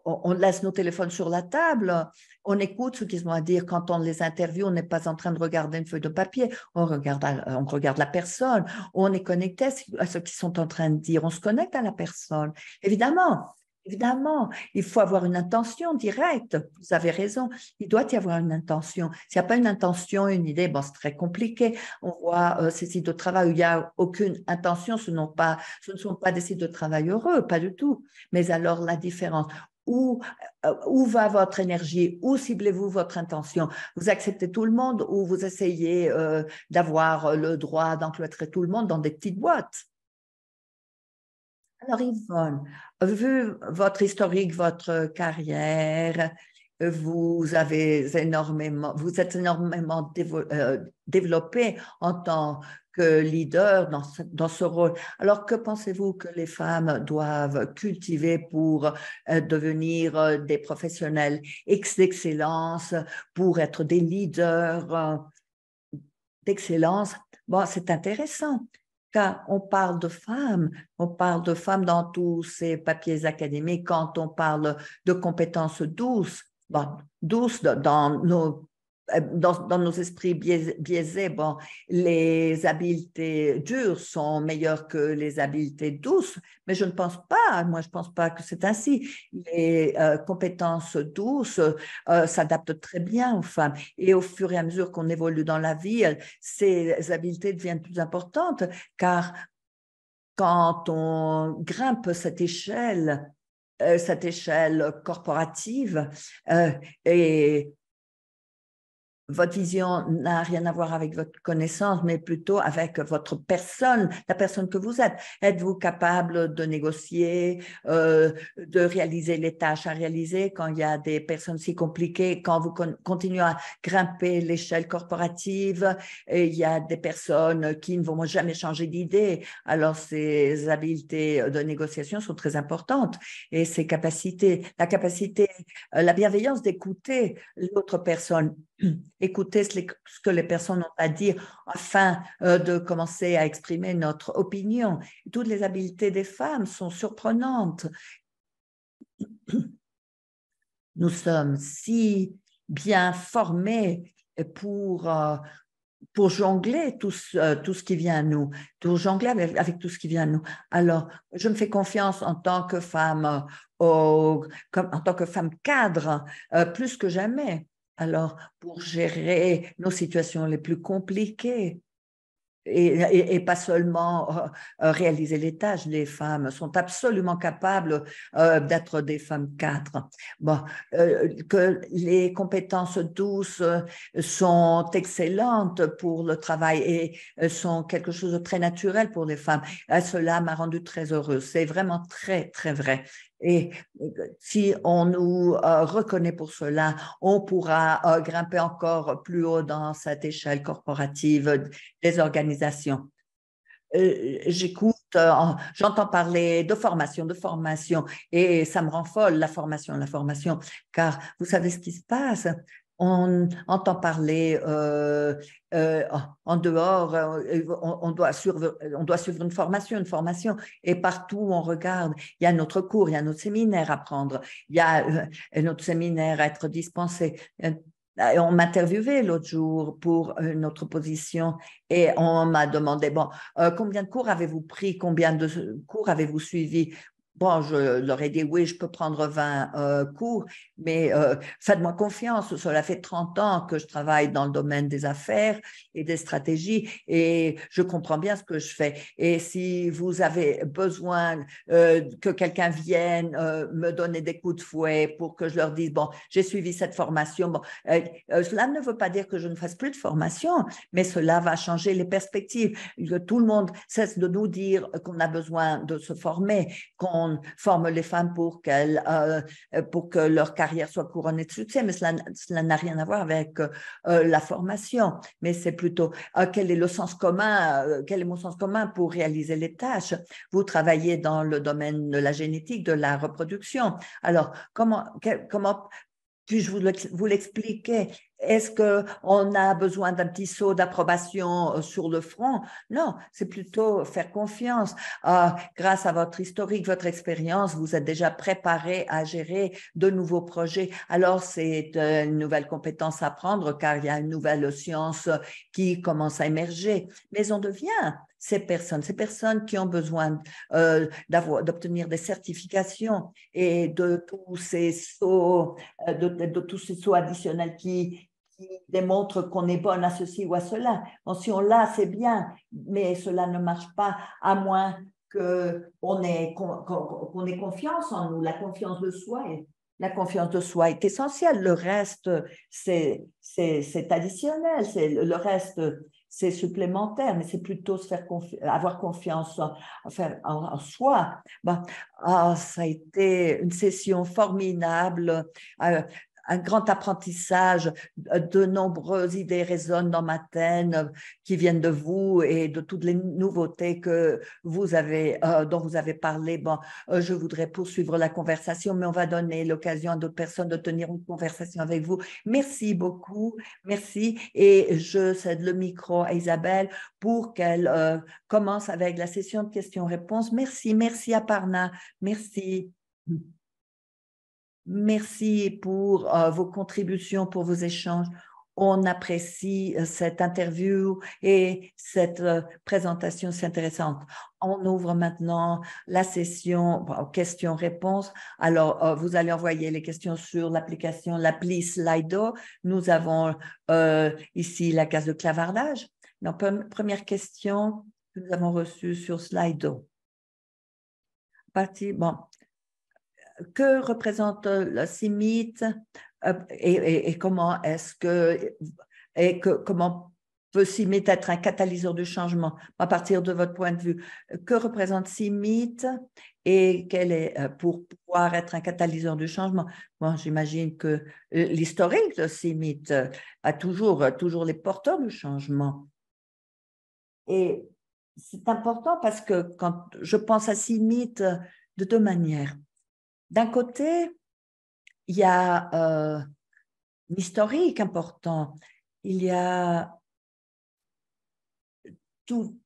on laisse nos téléphones sur la table, on écoute ce qu'ils vont à dire quand on les interviewe, on n'est pas en train de regarder une feuille de papier, on regarde, euh, on regarde la personne, on est connecté à ce qu'ils sont en train de dire, on se connecte à la personne. Évidemment, évidemment, il faut avoir une intention directe, vous avez raison, il doit y avoir une intention. S'il n'y a pas une intention, une idée, bon, c'est très compliqué. On voit euh, ces sites de travail où il n'y a aucune intention, ce, pas, ce ne sont pas des sites de travail heureux, pas du tout. Mais alors la différence, euh, où, va votre énergie, où ciblez-vous votre intention. Vous acceptez tout le monde ou vous essayez euh, d'avoir le droit d'encloîtrer tout le monde dans des petites boîtes. Alors Yvonne, vu votre historique, votre carrière, vous avez énormément, vous êtes énormément euh, développé en tant que leader dans ce, dans ce rôle. Alors, que pensez-vous que les femmes doivent cultiver pour euh, devenir euh, des professionnels d'excellence, pour être des leaders euh, d'excellence Bon, c'est intéressant. Quand on parle de femmes, on parle de femmes dans tous ces papiers académiques, quand on parle de compétences douces, bon, douces dans nos euh, dans, nos esprits biaisés, bon, les habiletés dures sont meilleures que les habiletés douces, mais je ne pense pas, moi je ne pense pas que c'est ainsi. Les euh, compétences douces euh, s'adaptent très bien aux femmes et au fur et à mesure qu'on évolue dans la vie, ces habiletés deviennent plus importantes car quand on grimpe cette échelle, cette échelle corporative et votre vision n'a rien à voir avec votre connaissance, mais plutôt avec votre personne, la personne que vous êtes. Êtes-vous capable de négocier, euh, de réaliser les tâches à réaliser quand il y a des personnes si compliquées, quand vous continuez à grimper l'échelle corporative et il y a des personnes qui ne vont jamais changer d'idée. Alors ces habiletés de négociation sont très importantes et ces capacités, la capacité, la bienveillance d'écouter l'autre personne écouter ce que les personnes ont à dire afin euh, de commencer à exprimer notre opinion. Toutes les habiletés des femmes sont surprenantes. Nous sommes si bien formés pour, euh, pour jongler euh, tout ce, qui vient à nous, pour jongler avec, tout ce qui vient à nous. Alors, je me fais confiance en tant que femme, en tant que femme cadre, plus que jamais. Alors, pour gérer nos situations les plus compliquées, et, pas seulement euh, euh, réaliser les tâches. Les femmes sont absolument capables euh, d'être des femmes quatre. Bon, que les compétences douces sont excellentes pour le travail et sont quelque chose de très naturel pour les femmes. cela m'a rendue très heureuse. C'est vraiment très, très vrai. Et si on nous euh, reconnaît pour cela, on pourra euh, grimper encore plus haut dans cette échelle corporative des organisations. Euh, j'écoute, j'entends parler de formation, de formation, et ça me rend folle, la formation, la formation, car vous savez ce qui se passe, on entend parler euh, euh, en dehors, euh, on, doit suivre, on doit suivre une formation, une formation, et partout on regarde, il y a notre cours, il y a notre séminaire à prendre, il y a notre séminaire à être dispensé. On m'interviewait l'autre jour pour notre position et on m'a demandé, bon, combien de cours avez-vous pris, combien de cours avez-vous suivi Bon, je leur ai dit oui, je peux prendre 20 euh, cours, mais euh, faites-moi confiance, cela fait 30 ans que je travaille dans le domaine des affaires et des stratégies et je comprends bien ce que je fais. Et si vous avez besoin euh, que quelqu'un vienne me donner des coups de fouet pour que je leur dise, bon, j'ai suivi cette formation, bon, cela ne veut pas dire que je ne fasse plus de formation, mais cela va changer les perspectives. tout le monde cesse de nous dire qu'on a besoin de se former, qu'on on forme les femmes pour qu'elles, euh, euh, pour que leur carrière soit couronnée de succès, mais cela, n'a rien à voir avec euh, la formation. Mais c'est plutôt quel est le sens commun, quel est mon sens commun pour réaliser les tâches. Vous travaillez dans le domaine de la génétique, de la reproduction. Alors comment, comment puis-je vous l'expliquer est-ce que on a besoin d'un petit saut d'approbation euh, sur le front Non, c'est plutôt faire confiance. Euh, grâce à votre historique, votre expérience, vous êtes déjà préparé à gérer de nouveaux projets. Alors c'est une nouvelle compétence à prendre car il y a une nouvelle science qui commence à émerger. Mais on devient ces personnes, ces personnes qui ont besoin euh, d'obtenir des certifications et de tous ces sauts, de tous ces sauts additionnels qui, démontre qu'on est bon à ceci ou à cela. si on l'a, c'est bien, mais cela ne marche pas à moins qu'on ait, ait confiance en nous. La confiance de soi est, la confiance de soi est essentielle. Le reste, c'est additionnel. C'est le reste, c'est supplémentaire, mais c'est plutôt se faire avoir confiance en, soi. Bah, ah, ça a été une session formidable. Euh, un grand apprentissage. Euh, de nombreuses idées résonnent dans ma tête euh, qui viennent de vous et de toutes les nouveautés que vous avez, euh, dont vous avez parlé. Bon, je voudrais poursuivre la conversation, mais on va donner l'occasion à d'autres personnes de tenir une conversation avec vous. Merci beaucoup. Merci. Et je cède le micro à Isabelle pour qu'elle commence avec la session de questions-réponses. Merci. Merci à Parna. Merci. Merci pour euh, vos contributions, pour vos échanges. On apprécie euh, cette interview et cette euh, présentation, c'est intéressant. On ouvre maintenant la session questions-réponses. Alors, vous allez envoyer les questions sur l'application, l'appli Slido. Nous avons ici la case de clavardage. première question que nous avons reçue sur Slido. Partie, bon, que représente la simite euh, et, comment est-ce que, et comment peut simite être un catalyseur de changement à partir de votre point de vue Que représente simite et quelle est euh, pour pouvoir être un catalyseur de changement Moi, j'imagine que l'historique de simite a toujours, toujours les porteurs du changement. Et c'est important parce que quand je pense à simite de deux manières d'un côté, il y a euh, l'historique important, il y a tout,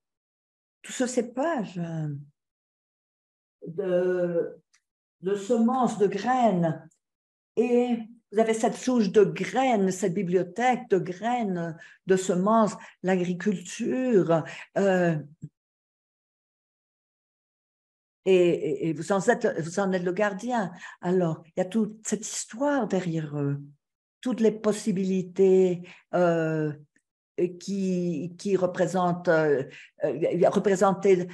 ce cépage euh, de, semences, de graines. Et vous avez cette souche de graines, cette bibliothèque de graines, de semences, l'agriculture, euh, et, vous, en êtes, vous en êtes le gardien. Alors, il y a toute cette histoire derrière eux, toutes les possibilités euh, qui, qui représentent, euh, euh, représentées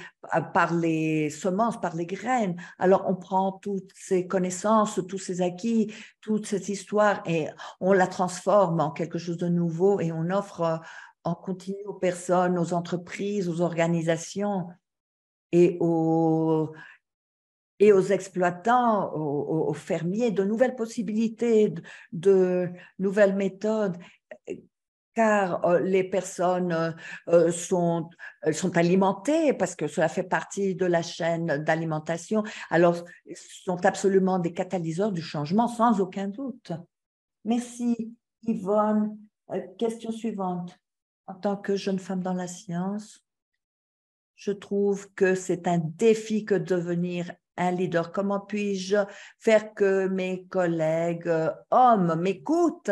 par les semences, par les graines. Alors, on prend toutes ces connaissances, tous ces acquis, toute cette histoire et on la transforme en quelque chose de nouveau et on offre en continu aux personnes, aux entreprises, aux organisations et aux, et aux exploitants, aux, fermiers, de nouvelles possibilités, de, nouvelles méthodes car euh, les personnes euh, sont, sont alimentées parce que cela fait partie de la chaîne d'alimentation. Alors, sont absolument des catalyseurs du changement, sans aucun doute. Merci, Yvonne. Euh, question suivante. En tant que jeune femme dans la science, je trouve que c'est un défi que devenir un leader. Comment puis-je faire que mes collègues euh, hommes m'écoutent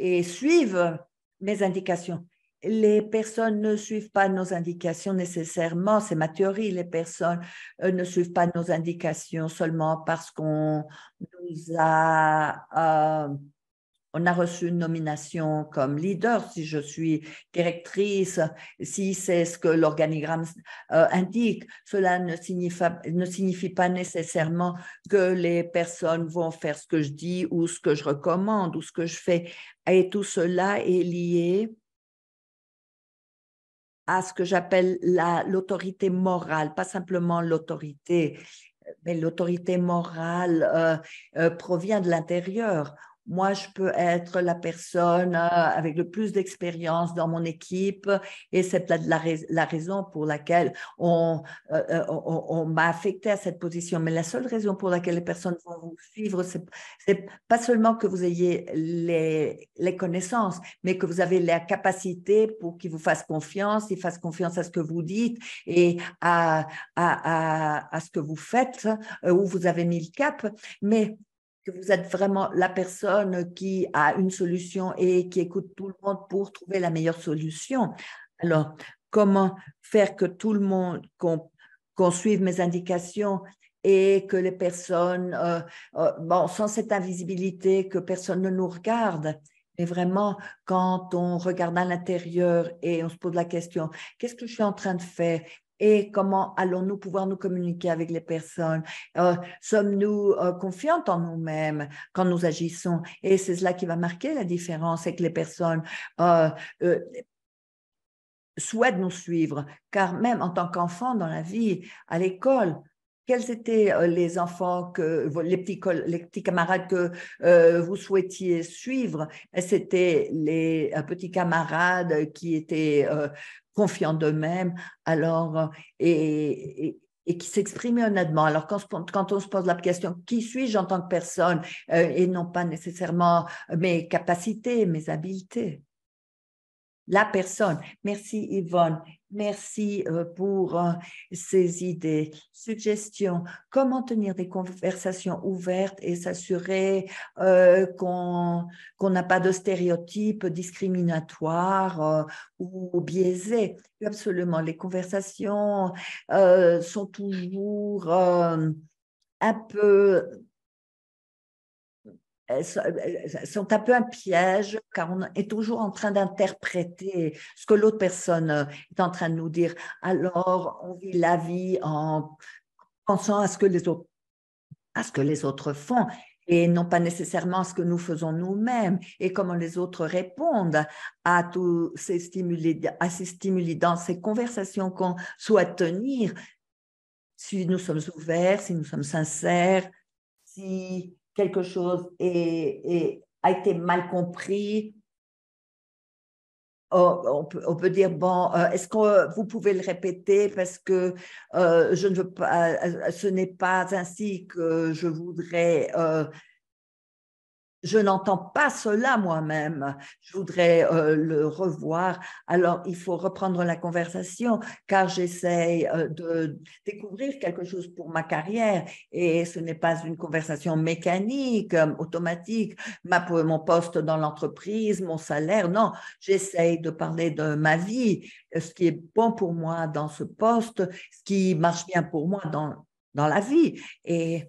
et suivent mes indications les personnes ne suivent pas nos indications nécessairement, c'est ma théorie, les personnes euh, ne suivent pas nos indications seulement parce qu'on nous a euh, on a reçu une nomination comme leader, si je suis directrice, si c'est ce que l'organigramme euh, indique, cela ne signifie, pas nécessairement que les personnes vont faire ce que je dis ou ce que je recommande ou ce que je fais. Et tout cela est lié à ce que j'appelle l'autorité morale, pas simplement l'autorité mais l'autorité morale euh, euh, provient de l'intérieur moi, je peux être la personne euh, avec le plus d'expérience dans mon équipe et c'est la, raison pour laquelle on, euh, euh, on, m'a affecté à cette position. Mais la seule raison pour laquelle les personnes vont vous suivre, c'est, c'est pas seulement que vous ayez les, connaissances, mais que vous avez la capacité pour qu'ils vous fassent confiance, qu'ils fassent confiance à ce que vous dites et à, ce que vous faites, où vous avez mis le cap. Mais que vous êtes vraiment la personne qui a une solution et qui écoute tout le monde pour trouver la meilleure solution. Alors, comment faire que tout le monde, qu'on suive mes indications et que les personnes, euh, euh, bon, sans cette invisibilité, que personne ne nous regarde. Mais vraiment, quand on regarde à l'intérieur et on se pose la question, qu'est-ce que je suis en train de faire et comment allons-nous pouvoir nous communiquer avec les personnes euh, Sommes-nous euh, confiantes en nous-mêmes quand nous agissons Et c'est cela qui va marquer la différence, c'est que les personnes euh, souhaitent nous suivre, car même en tant qu'enfant dans la vie, à l'école, quels étaient les enfants que les petits, camarades que vous souhaitiez suivre C'était les petits camarades qui étaient confiants d'eux-mêmes, alors, euh, et, qui s'expriment honnêtement. Alors, quand, on se pose la question, qui suis-je en tant que personne, euh, et non pas nécessairement mes capacités, mes habiletés. La personne. Merci Yvonne. Merci euh, pour euh, ces idées, suggestions. Comment tenir des conversations ouvertes et s'assurer euh, qu'on n'a pas de stéréotypes discriminatoires ou biaisés. Absolument, les conversations sont toujours un peu sont un peu un piège car on est toujours en train d'interpréter ce que l'autre personne euh, est en train de nous dire. Alors, on vit la vie en pensant à ce que les autres, à ce que les autres font et non pas nécessairement à ce que nous faisons nous-mêmes et comment les autres répondent à tous ces stimuli, à ces stimuli dans ces conversations qu'on souhaite tenir. Si nous sommes ouverts, si nous sommes sincères, si quelque chose a été mal compris, oh, on, peut, dire bon, euh, est-ce que vous pouvez le répéter parce que euh, je ne veux pas, euh, ce n'est pas ainsi que je voudrais je n'entends pas cela moi-même. Je voudrais euh, le revoir. Alors, il faut reprendre la conversation car j'essaye euh, de découvrir quelque chose pour ma carrière et ce n'est pas une conversation mécanique, euh, automatique, ma, mon poste dans l'entreprise, mon salaire. Non, j'essaye de parler de ma vie, ce qui est bon pour moi dans ce poste, ce qui marche bien pour moi dans, dans la vie. Et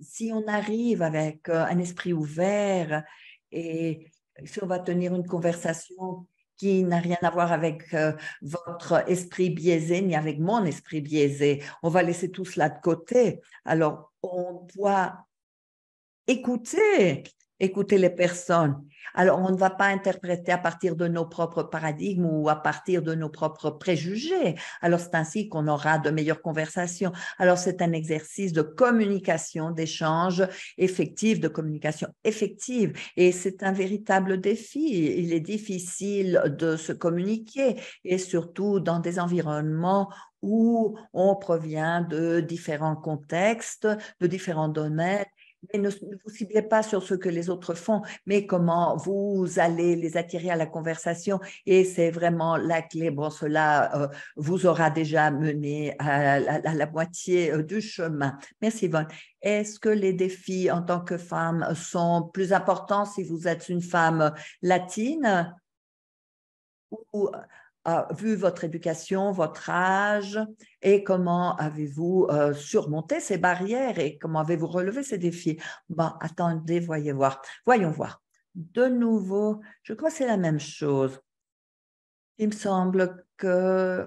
si on arrive avec euh, un esprit ouvert et si on va tenir une conversation qui n'a rien à voir avec euh, votre esprit biaisé ni avec mon esprit biaisé. On va laisser tout cela de côté. Alors, on doit écouter écouter les personnes. Alors, on ne va pas interpréter à partir de nos propres paradigmes ou à partir de nos propres préjugés. Alors, c'est ainsi qu'on aura de meilleures conversations. Alors, c'est un exercice de communication, d'échange effectif, de communication effective. Et c'est un véritable défi. Il est difficile de se communiquer et surtout dans des environnements où on provient de différents contextes, de différents domaines, ne vous ciblez pas sur ce que les autres font, mais comment vous allez les attirer à la conversation. Et c'est vraiment la clé. Bon, cela euh, vous aura déjà mené à, la moitié euh, du chemin. Merci, Yvonne. Est-ce que les défis en tant que femme sont plus importants si vous êtes une femme latine ou vu votre éducation, votre âge et comment avez-vous euh, surmonté ces barrières et comment avez-vous relevé ces défis Bon, attendez, voyez voir. Voyons voir. De nouveau, je crois que c'est la même chose. Il me semble que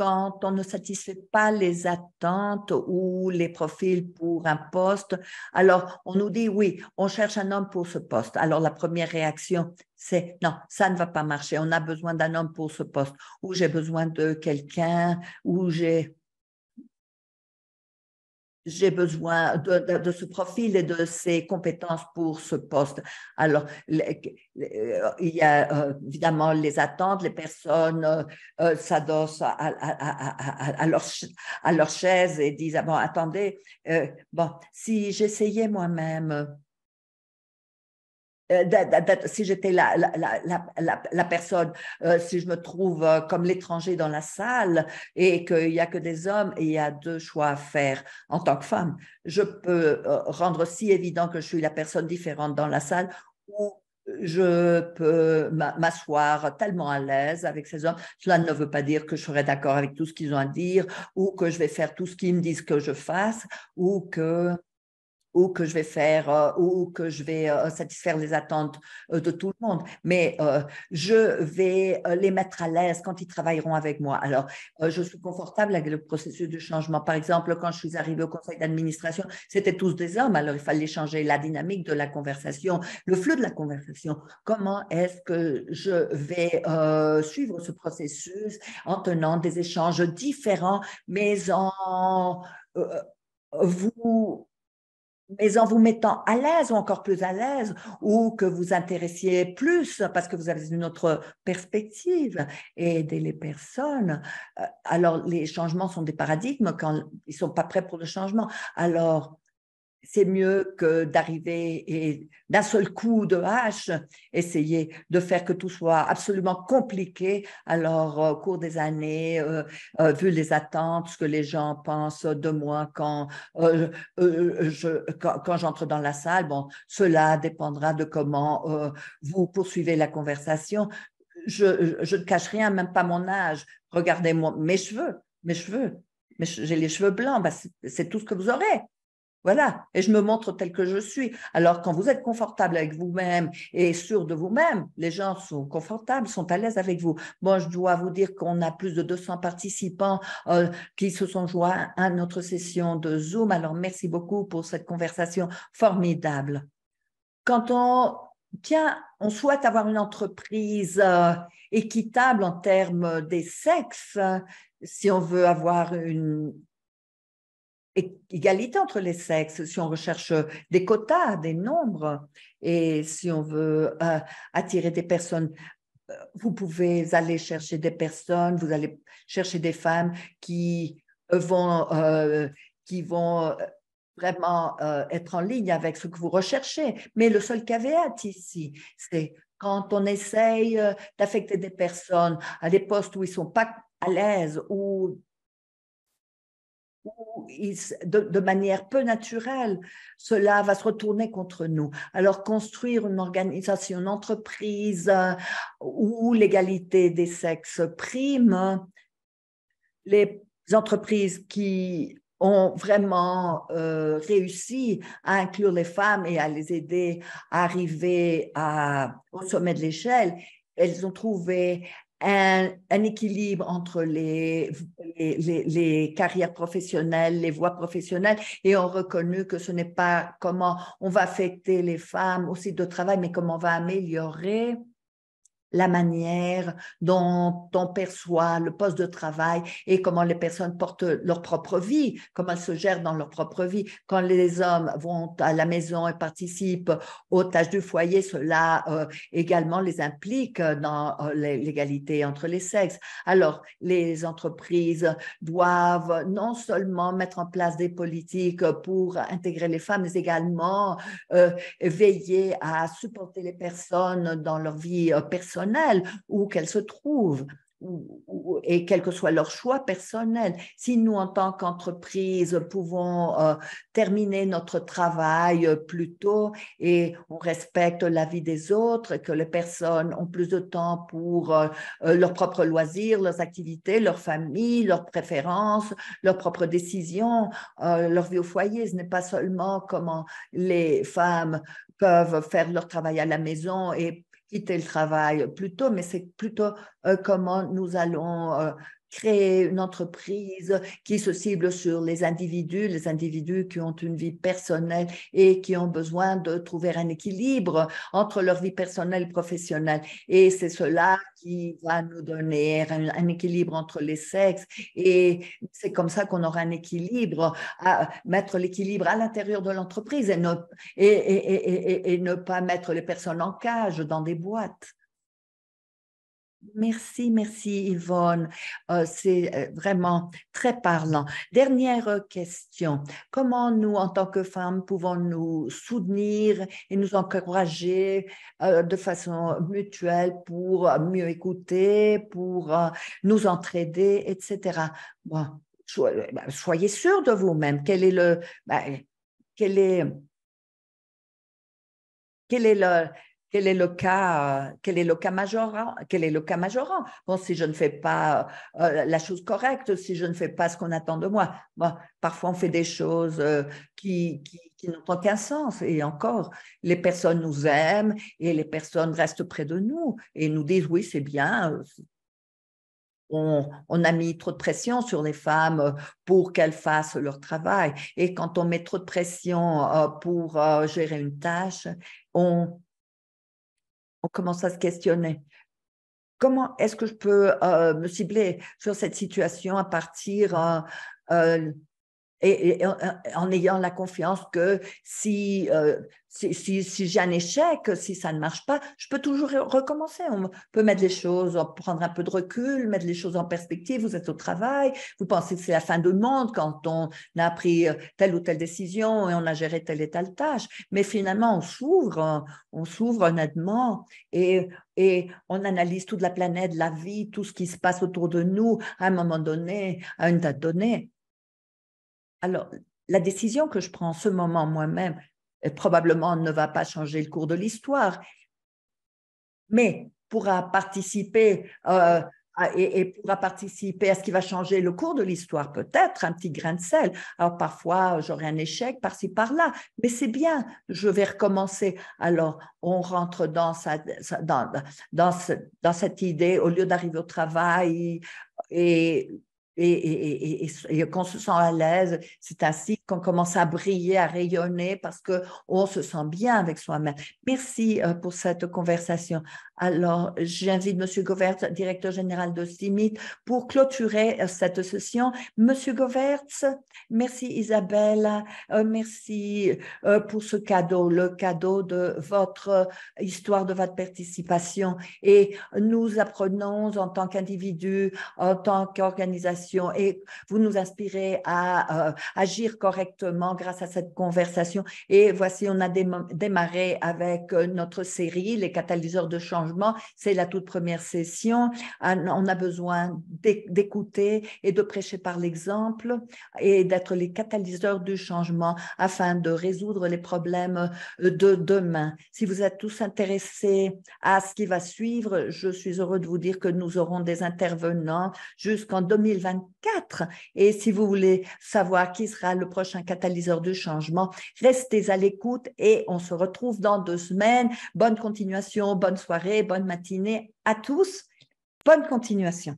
quand on ne satisfait pas les attentes ou les profils pour un poste, alors on nous dit oui, on cherche un homme pour ce poste. Alors la première réaction, c'est non, ça ne va pas marcher. On a besoin d'un homme pour ce poste, ou j'ai besoin de quelqu'un, ou j'ai j'ai besoin de, ce profil et de ces compétences pour ce poste. Alors, euh, il y a euh, évidemment les attentes, les personnes s'adossent à, leur, chaise et disent, ah bon, attendez, euh, bon, si j'essayais moi-même euh, si j'étais la, la, la, la, personne, euh, si je me trouve euh, comme l'étranger dans la salle et qu'il n'y a que des hommes et il y a deux choix à faire en tant que femme, je peux rendre si évident que je suis la personne différente dans la salle ou je peux m'asseoir tellement à l'aise avec ces hommes. Cela ne veut pas dire que je serai d'accord avec tout ce qu'ils ont à dire ou que je vais faire tout ce qu'ils me disent que je fasse ou que ou que je vais faire euh, ou que je vais euh, satisfaire les attentes euh, de tout le monde, mais je vais les mettre à l'aise quand ils travailleront avec moi. Alors, je suis confortable avec le processus de changement. Par exemple, quand je suis arrivée au conseil d'administration, c'était tous des hommes, alors il fallait changer la dynamique de la conversation, le flux de la conversation. Comment est-ce que je vais suivre ce processus en tenant des échanges différents, mais en vous mais en vous mettant à l'aise ou encore plus à l'aise ou que vous intéressiez plus parce que vous avez une autre perspective et aider les personnes. Euh, alors, les changements sont des paradigmes quand ils sont pas prêts pour le changement. Alors, c'est mieux que d'arriver et d'un seul coup de hache, essayer de faire que tout soit absolument compliqué. Alors, euh, au cours des années, euh, euh, vu les attentes, ce que les gens pensent de moi quand je, quand, j'entre dans la salle, bon, cela dépendra de comment vous poursuivez la conversation. Je, ne cache rien, même pas mon âge. Regardez moi mes cheveux, mes cheveux. J'ai les cheveux blancs, bah, c'est tout ce que vous aurez. Voilà, et je me montre tel que je suis. Alors quand vous êtes confortable avec vous-même et sûr de vous-même, les gens sont confortables, sont à l'aise avec vous. Bon, je dois vous dire qu'on a plus de 200 participants euh, qui se sont joints à notre session de Zoom. Alors merci beaucoup pour cette conversation formidable. Quand on tiens, on souhaite avoir une entreprise euh, équitable en termes des sexes, si on veut avoir une égalité entre les sexes, si on recherche des quotas, des nombres, et si on veut euh, attirer des personnes, euh, vous pouvez aller chercher des personnes, vous allez chercher des femmes qui euh, vont, qui vont vraiment être en ligne avec ce que vous recherchez. Mais le seul caveat ici, c'est quand on essaye d'affecter des personnes à des postes où ils ne sont pas à l'aise ou de, manière peu naturelle, cela va se retourner contre nous. Alors construire une organisation, une entreprise euh, où l'égalité des sexes prime, les entreprises qui ont vraiment euh, réussi à inclure les femmes et à les aider à arriver au sommet de l'échelle, elles ont trouvé un, équilibre entre les, les, carrières professionnelles, les voies professionnelles, et on reconnu que ce n'est pas comment on va affecter les femmes aussi de travail, mais comment on va améliorer la manière dont on perçoit le poste de travail et comment les personnes portent leur propre vie, comment elles se gèrent dans leur propre vie. Quand les hommes vont à la maison et participent aux tâches du foyer, cela euh, également les implique dans euh, l'égalité entre les sexes. Alors, les entreprises doivent non seulement mettre en place des politiques pour intégrer les femmes, mais également euh, veiller à supporter les personnes dans leur vie personnelle personnel, où qu'elles se trouvent, et quel que soit leur choix personnel. Si nous, en tant qu'entreprise, pouvons euh, terminer notre travail euh, plus tôt et on respecte la vie des autres, que les personnes ont plus de temps pour euh, leurs propres loisirs, leurs activités, leur famille, leurs préférences, leurs propres décisions, leur vie au foyer, ce n'est pas seulement comment les femmes peuvent faire leur travail à la maison et quitter le travail plutôt, mais c'est plutôt euh, comment nous allons euh, créer une entreprise qui se cible sur les individus, les individus qui ont une vie personnelle et qui ont besoin de trouver un équilibre entre leur vie personnelle et professionnelle. Et c'est cela qui va nous donner un, équilibre entre les sexes. Et c'est comme ça qu'on aura un équilibre, à mettre l'équilibre à l'intérieur de l'entreprise et ne pas mettre les personnes en cage dans des boîtes. Merci, merci Yvonne. Euh, c'est euh, vraiment très parlant. Dernière question. Comment nous, en tant que femmes, pouvons nous soutenir et nous encourager euh, de façon mutuelle pour mieux écouter, pour nous entraider, etc. Bah, soyez sûrs de vous-même. Quel est le... Bah, quel est, quel est le, quel est le cas, quel est le cas majorant, quel est le cas Bon, si je ne fais pas euh, euh, la chose correcte, si je ne fais pas ce qu'on attend de moi. Bon, parfois, on fait des choses euh, qui, qui, qui n'ont aucun sens. Et encore, les personnes nous aiment et les personnes restent près de nous et nous disent oui, c'est bien, on, on, a mis trop de pression sur les femmes pour qu'elles fassent leur travail. Et quand on met trop de pression pour gérer une tâche, on, on commence à se questionner. Comment est-ce que je peux euh, me cibler sur cette situation à partir euh, euh, et, en, ayant la confiance que euh, si, si, j'ai un échec, si ça ne marche pas, je peux toujours recommencer. On peut mettre les choses, prendre un peu de recul, mettre les choses en perspective. Vous êtes au travail, vous pensez que c'est la fin du monde quand on a pris euh, telle ou telle décision et on a géré telle et telle tâche. Mais finalement, on s'ouvre, on, s'ouvre honnêtement et, et on analyse toute la planète, la vie, tout ce qui se passe autour de nous à un moment donné, à une date donnée. Alors, la décision que je prends en ce moment moi-même, euh, probablement ne va pas changer le cours de l'histoire, mais pourra participer euh, à, et, pourra participer à ce qui va changer le cours de l'histoire peut-être, un petit grain de sel. Alors parfois j'aurai un échec par-ci par-là, mais c'est bien, je vais recommencer. Alors on rentre dans, dans, dans cette idée, au lieu d'arriver au travail et et, qu'on se sent à l'aise, c'est ainsi qu'on commence à briller, à rayonner parce qu'on se sent bien avec soi-même. Merci euh, pour cette conversation. Alors, j'invite M. Govertz, directeur général de CIMIT, pour clôturer euh, cette session. M. Govertz, merci Isabelle, euh, merci pour ce cadeau, le cadeau de votre histoire, de votre participation. Et nous apprenons en tant qu'individu, en tant qu'organisation, et vous nous inspirez à euh, agir correctement grâce à cette conversation. Et voici, on a démarré avec euh, notre série, les catalyseurs de changement. C'est la toute première session. Ah, on a besoin d'écouter et de prêcher par l'exemple et d'être les catalyseurs du changement afin de résoudre les problèmes euh, de demain. Si vous êtes tous intéressés à ce qui va suivre, je suis heureux de vous dire que nous aurons des intervenants jusqu'en 2020 et si vous voulez savoir qui sera le prochain catalyseur du changement, restez à l'écoute et on se retrouve dans deux semaines. Bonne continuation, bonne soirée, bonne matinée à tous. Bonne continuation.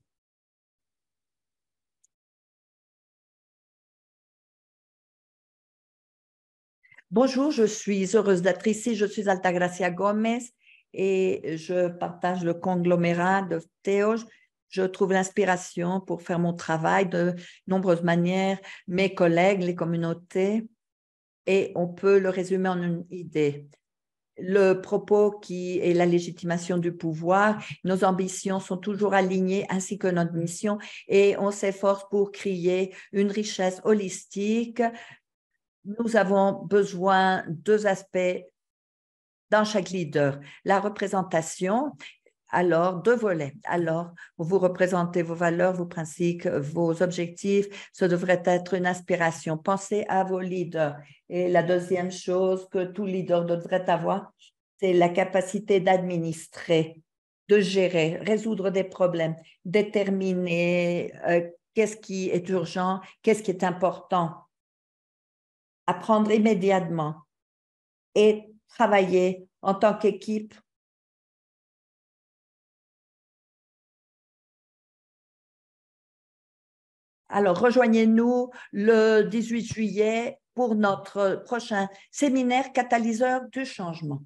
Bonjour, je suis heureuse d'être ici. Je suis Altagracia Gomez et je partage le conglomérat de Théoge je trouve l'inspiration pour faire mon travail de nombreuses manières, mes collègues, les communautés, et on peut le résumer en une idée. Le propos qui est la légitimation du pouvoir, nos ambitions sont toujours alignées ainsi que notre mission et on s'efforce pour créer une richesse holistique. Nous avons besoin de deux aspects dans chaque leader, la représentation alors, deux volets. Alors, vous représentez vos valeurs, vos principes, vos objectifs. Ce devrait être une inspiration. Pensez à vos leaders. Et la deuxième chose que tout leader devrait avoir, c'est la capacité d'administrer, de gérer, résoudre des problèmes, déterminer euh, qu'est-ce qui est urgent, qu'est-ce qui est important, apprendre immédiatement et travailler en tant qu'équipe Alors, rejoignez-nous le 18 juillet pour notre prochain séminaire Catalyseur du changement.